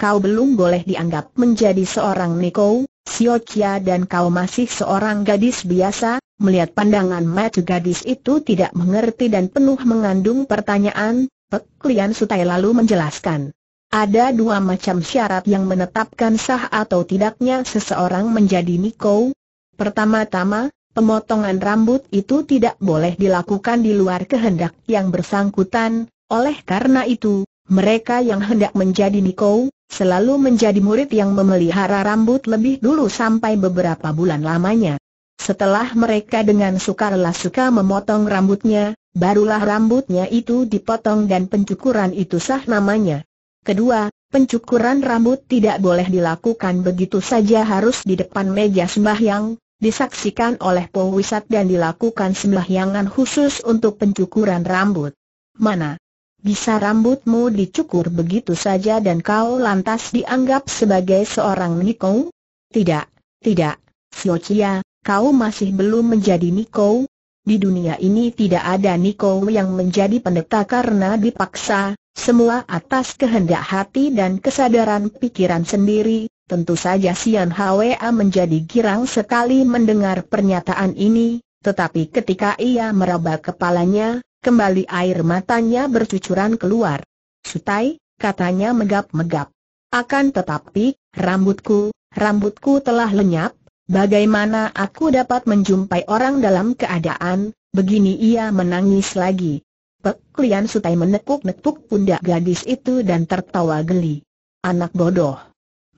Speaker 1: Kau belum boleh dianggap menjadi seorang Niko, Siokia dan kau masih seorang gadis biasa, Melihat pandangan mata gadis itu tidak mengerti dan penuh mengandung pertanyaan, Pek Lian Sutai lalu menjelaskan. Ada dua macam syarat yang menetapkan sah atau tidaknya seseorang menjadi Niko. Pertama-tama, pemotongan rambut itu tidak boleh dilakukan di luar kehendak yang bersangkutan, oleh karena itu, mereka yang hendak menjadi Niko, selalu menjadi murid yang memelihara rambut lebih dulu sampai beberapa bulan lamanya. Setelah mereka dengan sukarela suka memotong rambutnya, barulah rambutnya itu dipotong dan pencukuran itu sah namanya. Kedua, pencukuran rambut tidak boleh dilakukan begitu saja harus di depan meja sembahyang, disaksikan oleh pewisat dan dilakukan sembahyangan khusus untuk pencukuran rambut. Mana? Bisa rambutmu dicukur begitu saja dan kau lantas dianggap sebagai seorang nikou? Tidak, tidak, Siocia, kau masih belum menjadi nikou. Di dunia ini tidak ada Niko yang menjadi pendeta karena dipaksa, semua atas kehendak hati dan kesadaran pikiran sendiri, tentu saja Sian Hwa menjadi girang sekali mendengar pernyataan ini, tetapi ketika ia meraba kepalanya, kembali air matanya bercucuran keluar. Sutai, katanya megap-megap. Akan tetapi, rambutku, rambutku telah lenyap, Bagaimana aku dapat menjumpai orang dalam keadaan, begini ia menangis lagi. Pek Lian Sutai menekuk-nekuk pundak gadis itu dan tertawa geli. Anak bodoh.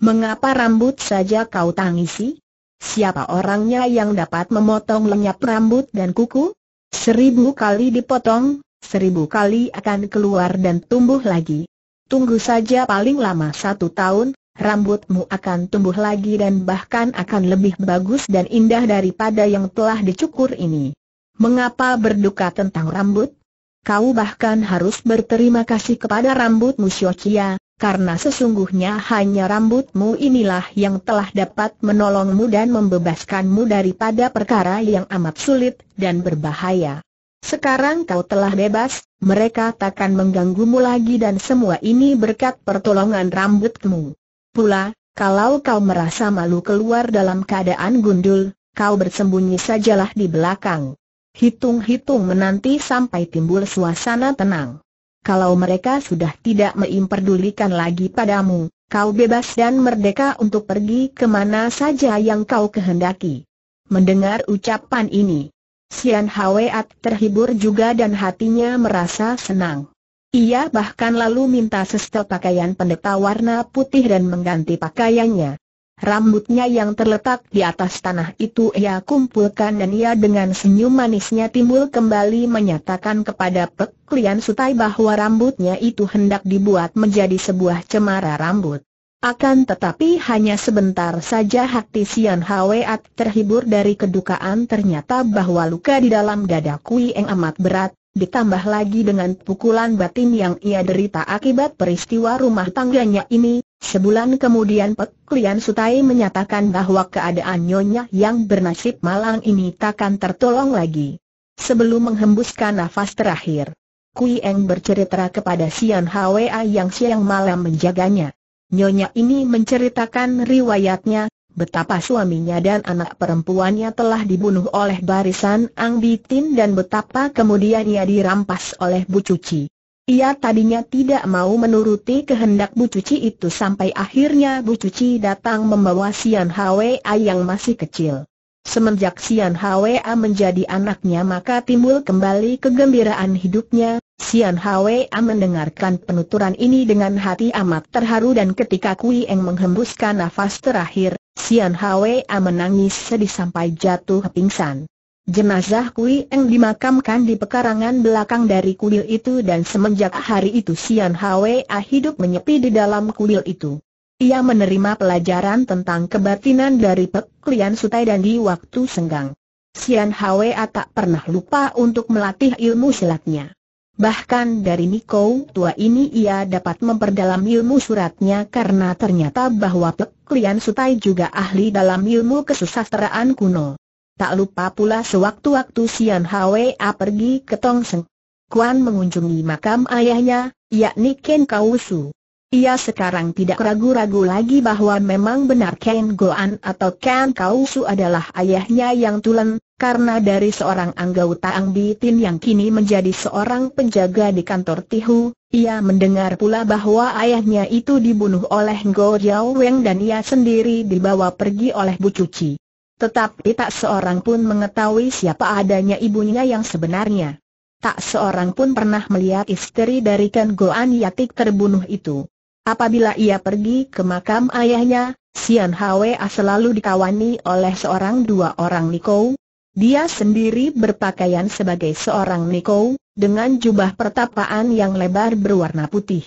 Speaker 1: Mengapa rambut saja kau tangisi? Siapa orangnya yang dapat memotong lenyap rambut dan kuku? Seribu kali dipotong, seribu kali akan keluar dan tumbuh lagi. Tunggu saja paling lama satu tahun, rambutmu akan tumbuh lagi dan bahkan akan lebih bagus dan indah daripada yang telah dicukur ini. Mengapa berduka tentang rambut? Kau bahkan harus berterima kasih kepada rambutmu Xiochia, karena sesungguhnya hanya rambutmu inilah yang telah dapat menolongmu dan membebaskanmu daripada perkara yang amat sulit dan berbahaya. Sekarang kau telah bebas, mereka takkan mengganggumu lagi dan semua ini berkat pertolongan rambutmu. Pula, kalau kau merasa malu keluar dalam keadaan gundul, kau bersembunyi sajalah di belakang. Hitung-hitung menanti sampai timbul suasana tenang. Kalau mereka sudah tidak memperdulikan lagi padamu, kau bebas dan merdeka untuk pergi kemana saja yang kau kehendaki. Mendengar ucapan ini, Sian Hwa terhibur juga dan hatinya merasa senang. Ia bahkan lalu minta sestel pakaian pendeta warna putih dan mengganti pakaiannya. Rambutnya yang terletak di atas tanah itu ia kumpulkan dan ia dengan senyum manisnya timbul kembali menyatakan kepada Pek Sutai bahwa rambutnya itu hendak dibuat menjadi sebuah cemara rambut. Akan tetapi hanya sebentar saja hati Sian Haweat terhibur dari kedukaan ternyata bahwa luka di dalam dada Kui Eng amat berat, ditambah lagi dengan pukulan batin yang ia derita akibat peristiwa rumah tangganya ini, sebulan kemudian Pek Lian Sutai menyatakan bahwa keadaan Nyonya yang bernasib malang ini takkan tertolong lagi. Sebelum menghembuskan nafas terakhir, Kui Eng bercerita kepada Sian Hwa yang siang malam menjaganya. Nyonya ini menceritakan riwayatnya, betapa suaminya dan anak perempuannya telah dibunuh oleh barisan Ang Bitin dan betapa kemudian ia dirampas oleh Bu Cuci. Ia tadinya tidak mau menuruti kehendak Bu Cuci itu sampai akhirnya Bu Cuci datang membawa Sian Hwa yang masih kecil. Semenjak Sian Hwa menjadi anaknya maka timbul kembali kegembiraan hidupnya. Sian Hwa mendengarkan penuturan ini dengan hati amat terharu dan ketika Kui Eng menghembuskan nafas terakhir, Sian Hwa menangis sedih sampai jatuh pingsan. Jenazah Kui Eng dimakamkan di pekarangan belakang dari kuil itu dan semenjak hari itu Sian Hwa hidup menyepi di dalam kuil itu. Ia menerima pelajaran tentang kebatinan dari Pek Lian Sutai dan di waktu senggang. Sian Hwa tak pernah lupa untuk melatih ilmu silatnya. Bahkan dari Niko tua ini ia dapat memperdalam ilmu suratnya karena ternyata bahwa Pek Lian Sutai juga ahli dalam ilmu kesusasteraan kuno. Tak lupa pula sewaktu-waktu Sian Hwa pergi ke Tongseng. Kuan mengunjungi makam ayahnya, yakni Ken Kausu. Ia sekarang tidak ragu-ragu lagi bahwa memang benar Ken Goan atau Ken Kausu adalah ayahnya yang tulen, karena dari seorang anggota Ang Bitin yang kini menjadi seorang penjaga di kantor Tihu, ia mendengar pula bahwa ayahnya itu dibunuh oleh Ngo Yao Weng dan ia sendiri dibawa pergi oleh Bu Cuci. Tetapi tak seorang pun mengetahui siapa adanya ibunya yang sebenarnya. Tak seorang pun pernah melihat istri dari Ken An Yatik terbunuh itu. Apabila ia pergi ke makam ayahnya, Sian Hwa selalu dikawani oleh seorang dua orang Niko, dia sendiri berpakaian sebagai seorang Niko, dengan jubah pertapaan yang lebar berwarna putih.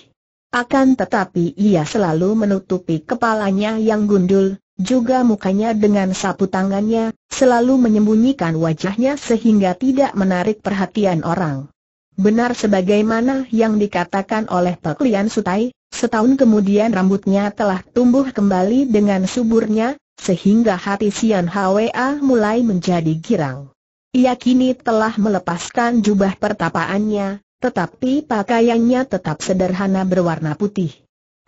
Speaker 1: Akan tetapi ia selalu menutupi kepalanya yang gundul, juga mukanya dengan sapu tangannya, selalu menyembunyikan wajahnya sehingga tidak menarik perhatian orang. Benar sebagaimana yang dikatakan oleh Peklian Sutai, setahun kemudian rambutnya telah tumbuh kembali dengan suburnya, sehingga hati Sian Hwa mulai menjadi girang. Ia kini telah melepaskan jubah pertapaannya, tetapi pakaiannya tetap sederhana berwarna putih.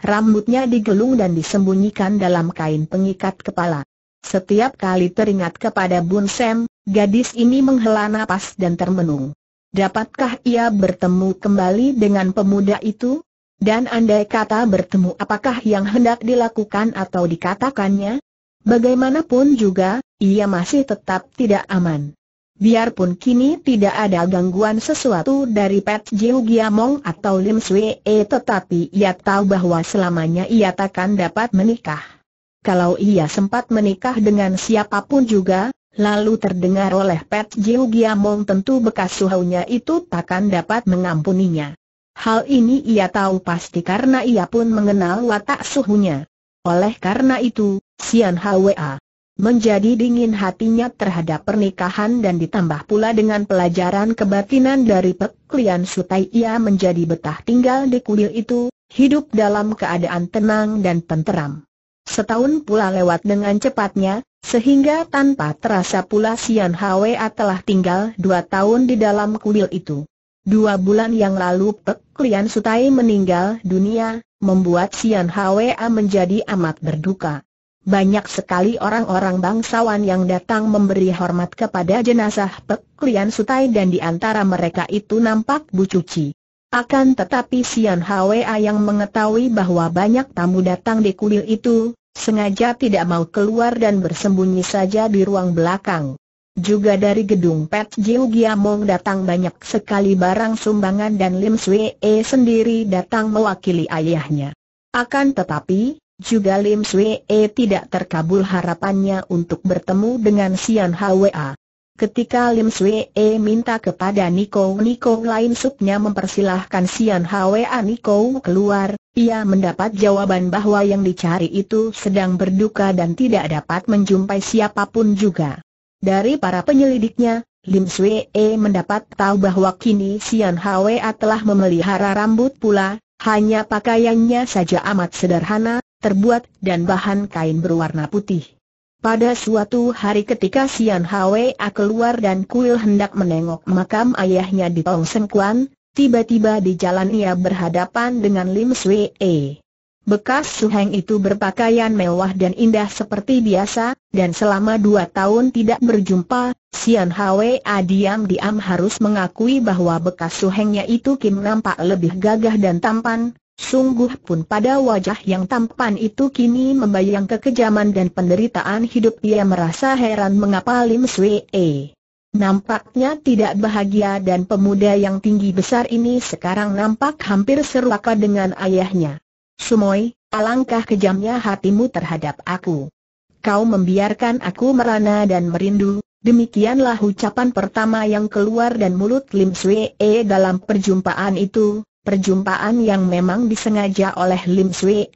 Speaker 1: Rambutnya digelung dan disembunyikan dalam kain pengikat kepala. Setiap kali teringat kepada Bun Sam, gadis ini menghela napas dan termenung. Dapatkah ia bertemu kembali dengan pemuda itu? Dan andai kata bertemu apakah yang hendak dilakukan atau dikatakannya? Bagaimanapun juga, ia masih tetap tidak aman. Biarpun kini tidak ada gangguan sesuatu dari Pet Jiu Giamong atau Lim Swee, E tetapi ia tahu bahwa selamanya ia takkan dapat menikah. Kalau ia sempat menikah dengan siapapun juga, lalu terdengar oleh Pet Jiu Giamong tentu bekas suhunya itu takkan dapat mengampuninya. Hal ini ia tahu pasti karena ia pun mengenal watak suhunya. Oleh karena itu, Sian Hwa. Menjadi dingin hatinya terhadap pernikahan dan ditambah pula dengan pelajaran kebatinan dari Pek Lian Sutai ia menjadi betah tinggal di kuil itu, hidup dalam keadaan tenang dan tenteram. Setahun pula lewat dengan cepatnya, sehingga tanpa terasa pula Sian Hwa telah tinggal dua tahun di dalam kuil itu. Dua bulan yang lalu Pek Lian Sutai meninggal dunia, membuat Sian Hwa menjadi amat berduka. Banyak sekali orang-orang bangsawan yang datang memberi hormat kepada jenazah Pek Lian Sutai dan di antara mereka itu nampak Bu Cuci. Akan tetapi Sian Hwa yang mengetahui bahwa banyak tamu datang di kuil itu, sengaja tidak mau keluar dan bersembunyi saja di ruang belakang. Juga dari gedung Pet Jiu Giamong datang banyak sekali barang sumbangan dan Lim Swee sendiri datang mewakili ayahnya. Akan tetapi, juga Lim Swee tidak terkabul harapannya untuk bertemu dengan Sian Hwa. Ketika Lim Swee minta kepada Niko Niko lain supnya mempersilahkan Sian Hwa Niko keluar, ia mendapat jawaban bahwa yang dicari itu sedang berduka dan tidak dapat menjumpai siapapun juga. Dari para penyelidiknya, Lim Swee mendapat tahu bahwa kini Sian Hwa telah memelihara rambut pula, hanya pakaiannya saja amat sederhana, terbuat dan bahan kain berwarna putih. Pada suatu hari ketika Sian Hwa keluar dan kuil hendak menengok makam ayahnya di Tong Sengkuan, tiba-tiba di jalan ia berhadapan dengan Lim Swee. Bekas Suheng itu berpakaian mewah dan indah seperti biasa, dan selama dua tahun tidak berjumpa, Sian Hwa diam-diam harus mengakui bahwa bekas Suhengnya itu Kim nampak lebih gagah dan tampan, Sungguh pun pada wajah yang tampan itu kini membayang kekejaman dan penderitaan hidup ia merasa heran mengapa Lim Swee. E Nampaknya tidak bahagia dan pemuda yang tinggi besar ini sekarang nampak hampir serupa dengan ayahnya. Sumoy, alangkah kejamnya hatimu terhadap aku. Kau membiarkan aku merana dan merindu, demikianlah ucapan pertama yang keluar dan mulut Lim Swee dalam perjumpaan itu, perjumpaan yang memang disengaja oleh Lim Swee.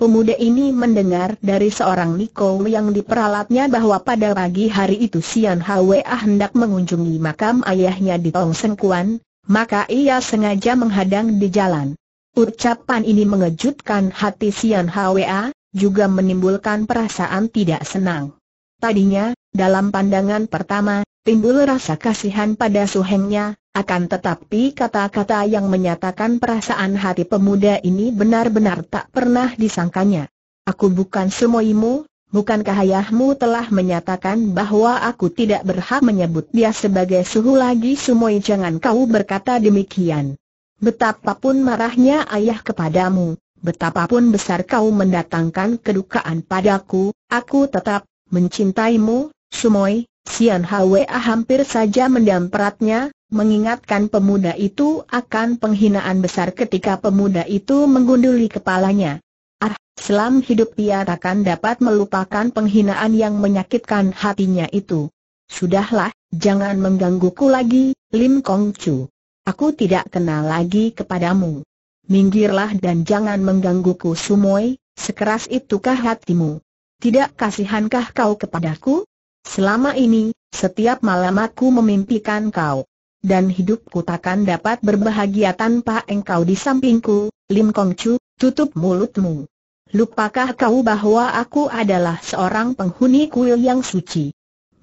Speaker 1: Pemuda ini mendengar dari seorang Niko yang diperalatnya bahwa pada pagi hari itu Sian Hwa hendak mengunjungi makam ayahnya di Tong Sengkuan, maka ia sengaja menghadang di jalan. Ucapan ini mengejutkan hati Sian Hwa, juga menimbulkan perasaan tidak senang. Tadinya, dalam pandangan pertama, timbul rasa kasihan pada suhengnya, akan tetapi kata-kata yang menyatakan perasaan hati pemuda ini benar-benar tak pernah disangkanya. Aku bukan imu, bukankah ayahmu telah menyatakan bahwa aku tidak berhak menyebut dia sebagai suhu lagi semua. jangan kau berkata demikian. Betapapun marahnya ayah kepadamu, betapapun besar kau mendatangkan kedukaan padaku, aku tetap mencintaimu, Sumoy. Sian Hwa hampir saja mendamperatnya, mengingatkan pemuda itu akan penghinaan besar ketika pemuda itu mengunduli kepalanya. Ah, selam hidup ia takkan dapat melupakan penghinaan yang menyakitkan hatinya itu. Sudahlah, jangan menggangguku lagi, Lim Kong Chu. Aku tidak kenal lagi kepadamu. Minggirlah dan jangan menggangguku Sumoi, sekeras itukah hatimu? Tidak kasihankah kau kepadaku? Selama ini, setiap malam aku memimpikan kau dan hidupku takkan dapat berbahagia tanpa engkau di sampingku, Lim Kong Chu, tutup mulutmu. Lupakah kau bahwa aku adalah seorang penghuni kuil yang suci?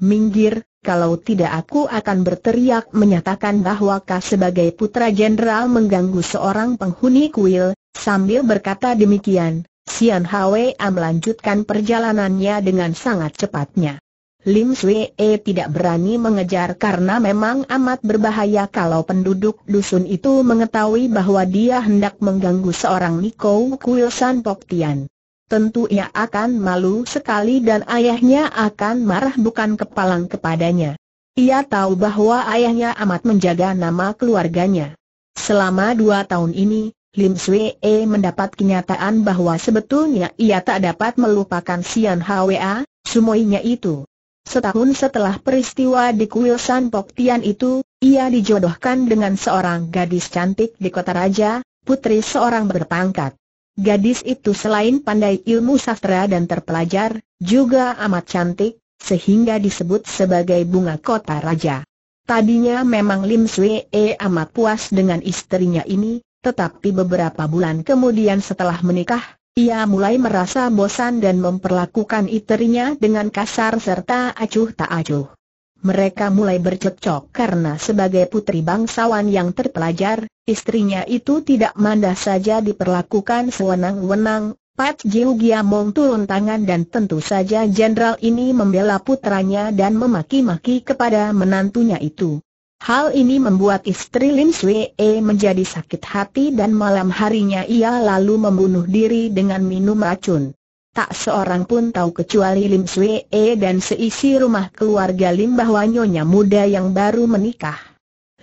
Speaker 1: Minggir, kalau tidak aku akan berteriak menyatakan bahwa kau sebagai putra jenderal mengganggu seorang penghuni kuil, sambil berkata demikian, Sian Hwa melanjutkan perjalanannya dengan sangat cepatnya. Lim Swee E tidak berani mengejar karena memang amat berbahaya kalau penduduk dusun itu mengetahui bahwa dia hendak mengganggu seorang Niko Kuilsan Poktian. Tentu ia akan malu sekali dan ayahnya akan marah bukan kepalang kepadanya. Ia tahu bahwa ayahnya amat menjaga nama keluarganya. Selama dua tahun ini, Lim Swee E mendapat kenyataan bahwa sebetulnya ia tak dapat melupakan Sian Hwa, sumoinya itu. Setahun setelah peristiwa di kuil San Pok Tian itu, ia dijodohkan dengan seorang gadis cantik di kota raja, putri seorang berpangkat. Gadis itu selain pandai ilmu sastra dan terpelajar, juga amat cantik, sehingga disebut sebagai bunga kota raja. Tadinya memang Lim Swee amat puas dengan istrinya ini, tetapi beberapa bulan kemudian setelah menikah, ia mulai merasa bosan dan memperlakukan istrinya dengan kasar serta acuh tak acuh. Mereka mulai bercekcok karena sebagai putri bangsawan yang terpelajar, istrinya itu tidak mandah saja diperlakukan sewenang-wenang. Pat Jiu Giamong turun tangan dan tentu saja jenderal ini membela putranya dan memaki-maki kepada menantunya itu. Hal ini membuat istri Lim Swee E menjadi sakit hati dan malam harinya ia lalu membunuh diri dengan minum racun. Tak seorang pun tahu kecuali Lim Swee E dan seisi rumah keluarga Lim bahwa nyonya muda yang baru menikah.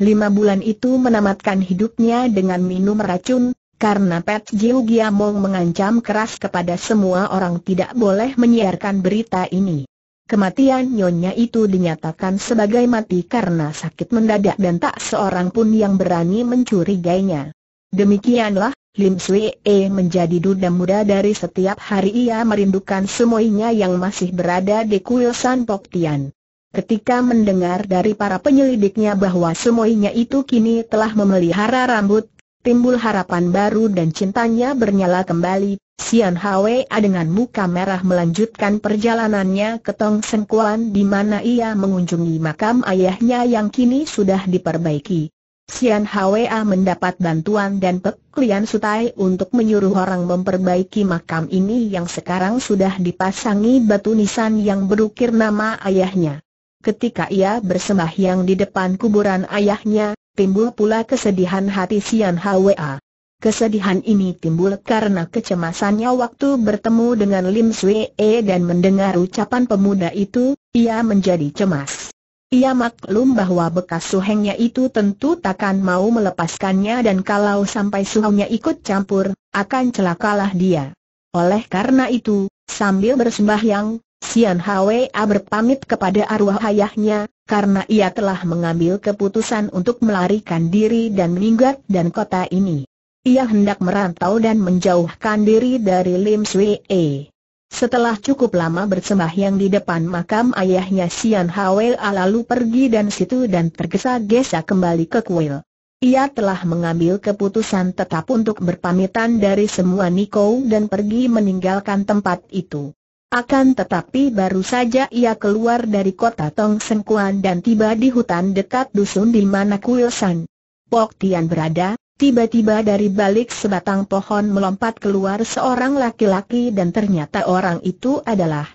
Speaker 1: Lima bulan itu menamatkan hidupnya dengan minum racun, karena Pat Jiu Giamong mengancam keras kepada semua orang tidak boleh menyiarkan berita ini. Kematian nyonya itu dinyatakan sebagai mati karena sakit mendadak dan tak seorang pun yang berani mencurigainya. Demikianlah, Lim Swee menjadi duda muda dari setiap hari ia merindukan semuanya yang masih berada di kuil San Pok Tian. Ketika mendengar dari para penyelidiknya bahwa semuanya itu kini telah memelihara rambut timbul harapan baru dan cintanya bernyala kembali. Sian A dengan muka merah melanjutkan perjalanannya ke Tong Sengkuan di mana ia mengunjungi makam ayahnya yang kini sudah diperbaiki. Sian A mendapat bantuan dan peklian Sutai untuk menyuruh orang memperbaiki makam ini yang sekarang sudah dipasangi batu nisan yang berukir nama ayahnya. Ketika ia bersembahyang di depan kuburan ayahnya, timbul pula kesedihan hati Sian Hwa. Kesedihan ini timbul karena kecemasannya waktu bertemu dengan Lim Swee dan mendengar ucapan pemuda itu, ia menjadi cemas. Ia maklum bahwa bekas suhengnya itu tentu takkan mau melepaskannya dan kalau sampai suhengnya ikut campur, akan celakalah dia. Oleh karena itu, sambil bersembahyang, Sian Hwa berpamit kepada arwah ayahnya, karena ia telah mengambil keputusan untuk melarikan diri dan minggat dan kota ini. Ia hendak merantau dan menjauhkan diri dari Lim Swee. Setelah cukup lama bersembahyang di depan makam ayahnya Sian Hwa lalu pergi dan situ dan tergesa-gesa kembali ke kuil. Ia telah mengambil keputusan tetap untuk berpamitan dari semua Niko dan pergi meninggalkan tempat itu. Akan tetapi baru saja ia keluar dari kota Tong Sengkuan dan tiba di hutan dekat dusun di mana San Pok Tian berada, tiba-tiba dari balik sebatang pohon melompat keluar seorang laki-laki dan ternyata orang itu adalah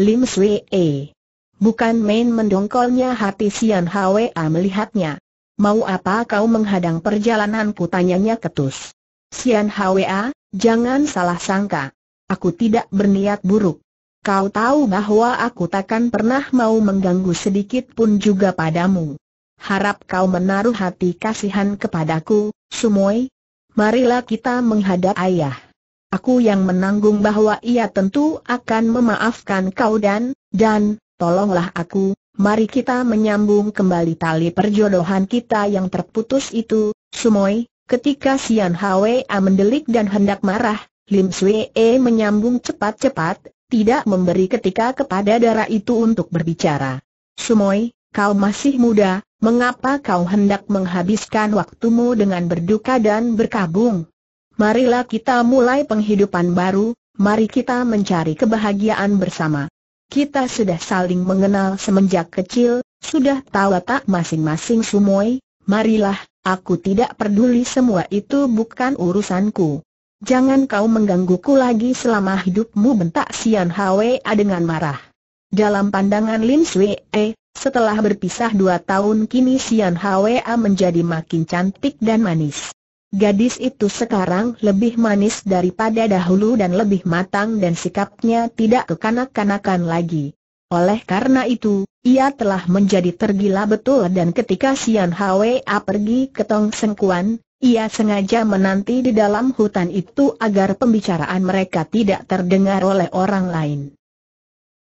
Speaker 1: Lim Swee. Bukan main mendongkolnya hati Sian Hwa melihatnya. Mau apa kau menghadang perjalananku tanyanya ketus. Sian Hwa, jangan salah sangka. Aku tidak berniat buruk. Kau tahu bahwa aku takkan pernah mau mengganggu sedikit pun juga padamu. Harap kau menaruh hati kasihan kepadaku, Sumoy. Marilah kita menghadap ayah. Aku yang menanggung bahwa ia tentu akan memaafkan kau dan, dan, tolonglah aku, mari kita menyambung kembali tali perjodohan kita yang terputus itu, Sumoy. Ketika Sian Hwa mendelik dan hendak marah, Lim Swee menyambung cepat-cepat, tidak memberi ketika kepada darah itu untuk berbicara. Sumoy, kau masih muda, mengapa kau hendak menghabiskan waktumu dengan berduka dan berkabung? Marilah kita mulai penghidupan baru, mari kita mencari kebahagiaan bersama. Kita sudah saling mengenal semenjak kecil, sudah tahu tak masing-masing Sumoy, marilah, aku tidak peduli semua itu bukan urusanku. Jangan kau menggangguku lagi selama hidupmu bentak Sian Hwa dengan marah. Dalam pandangan Lin Sui eh, setelah berpisah dua tahun kini Sian Hwa menjadi makin cantik dan manis. Gadis itu sekarang lebih manis daripada dahulu dan lebih matang dan sikapnya tidak kekanak-kanakan lagi. Oleh karena itu, ia telah menjadi tergila betul dan ketika Sian Hwa pergi ke Tong Sengkuan, ia sengaja menanti di dalam hutan itu agar pembicaraan mereka tidak terdengar oleh orang lain.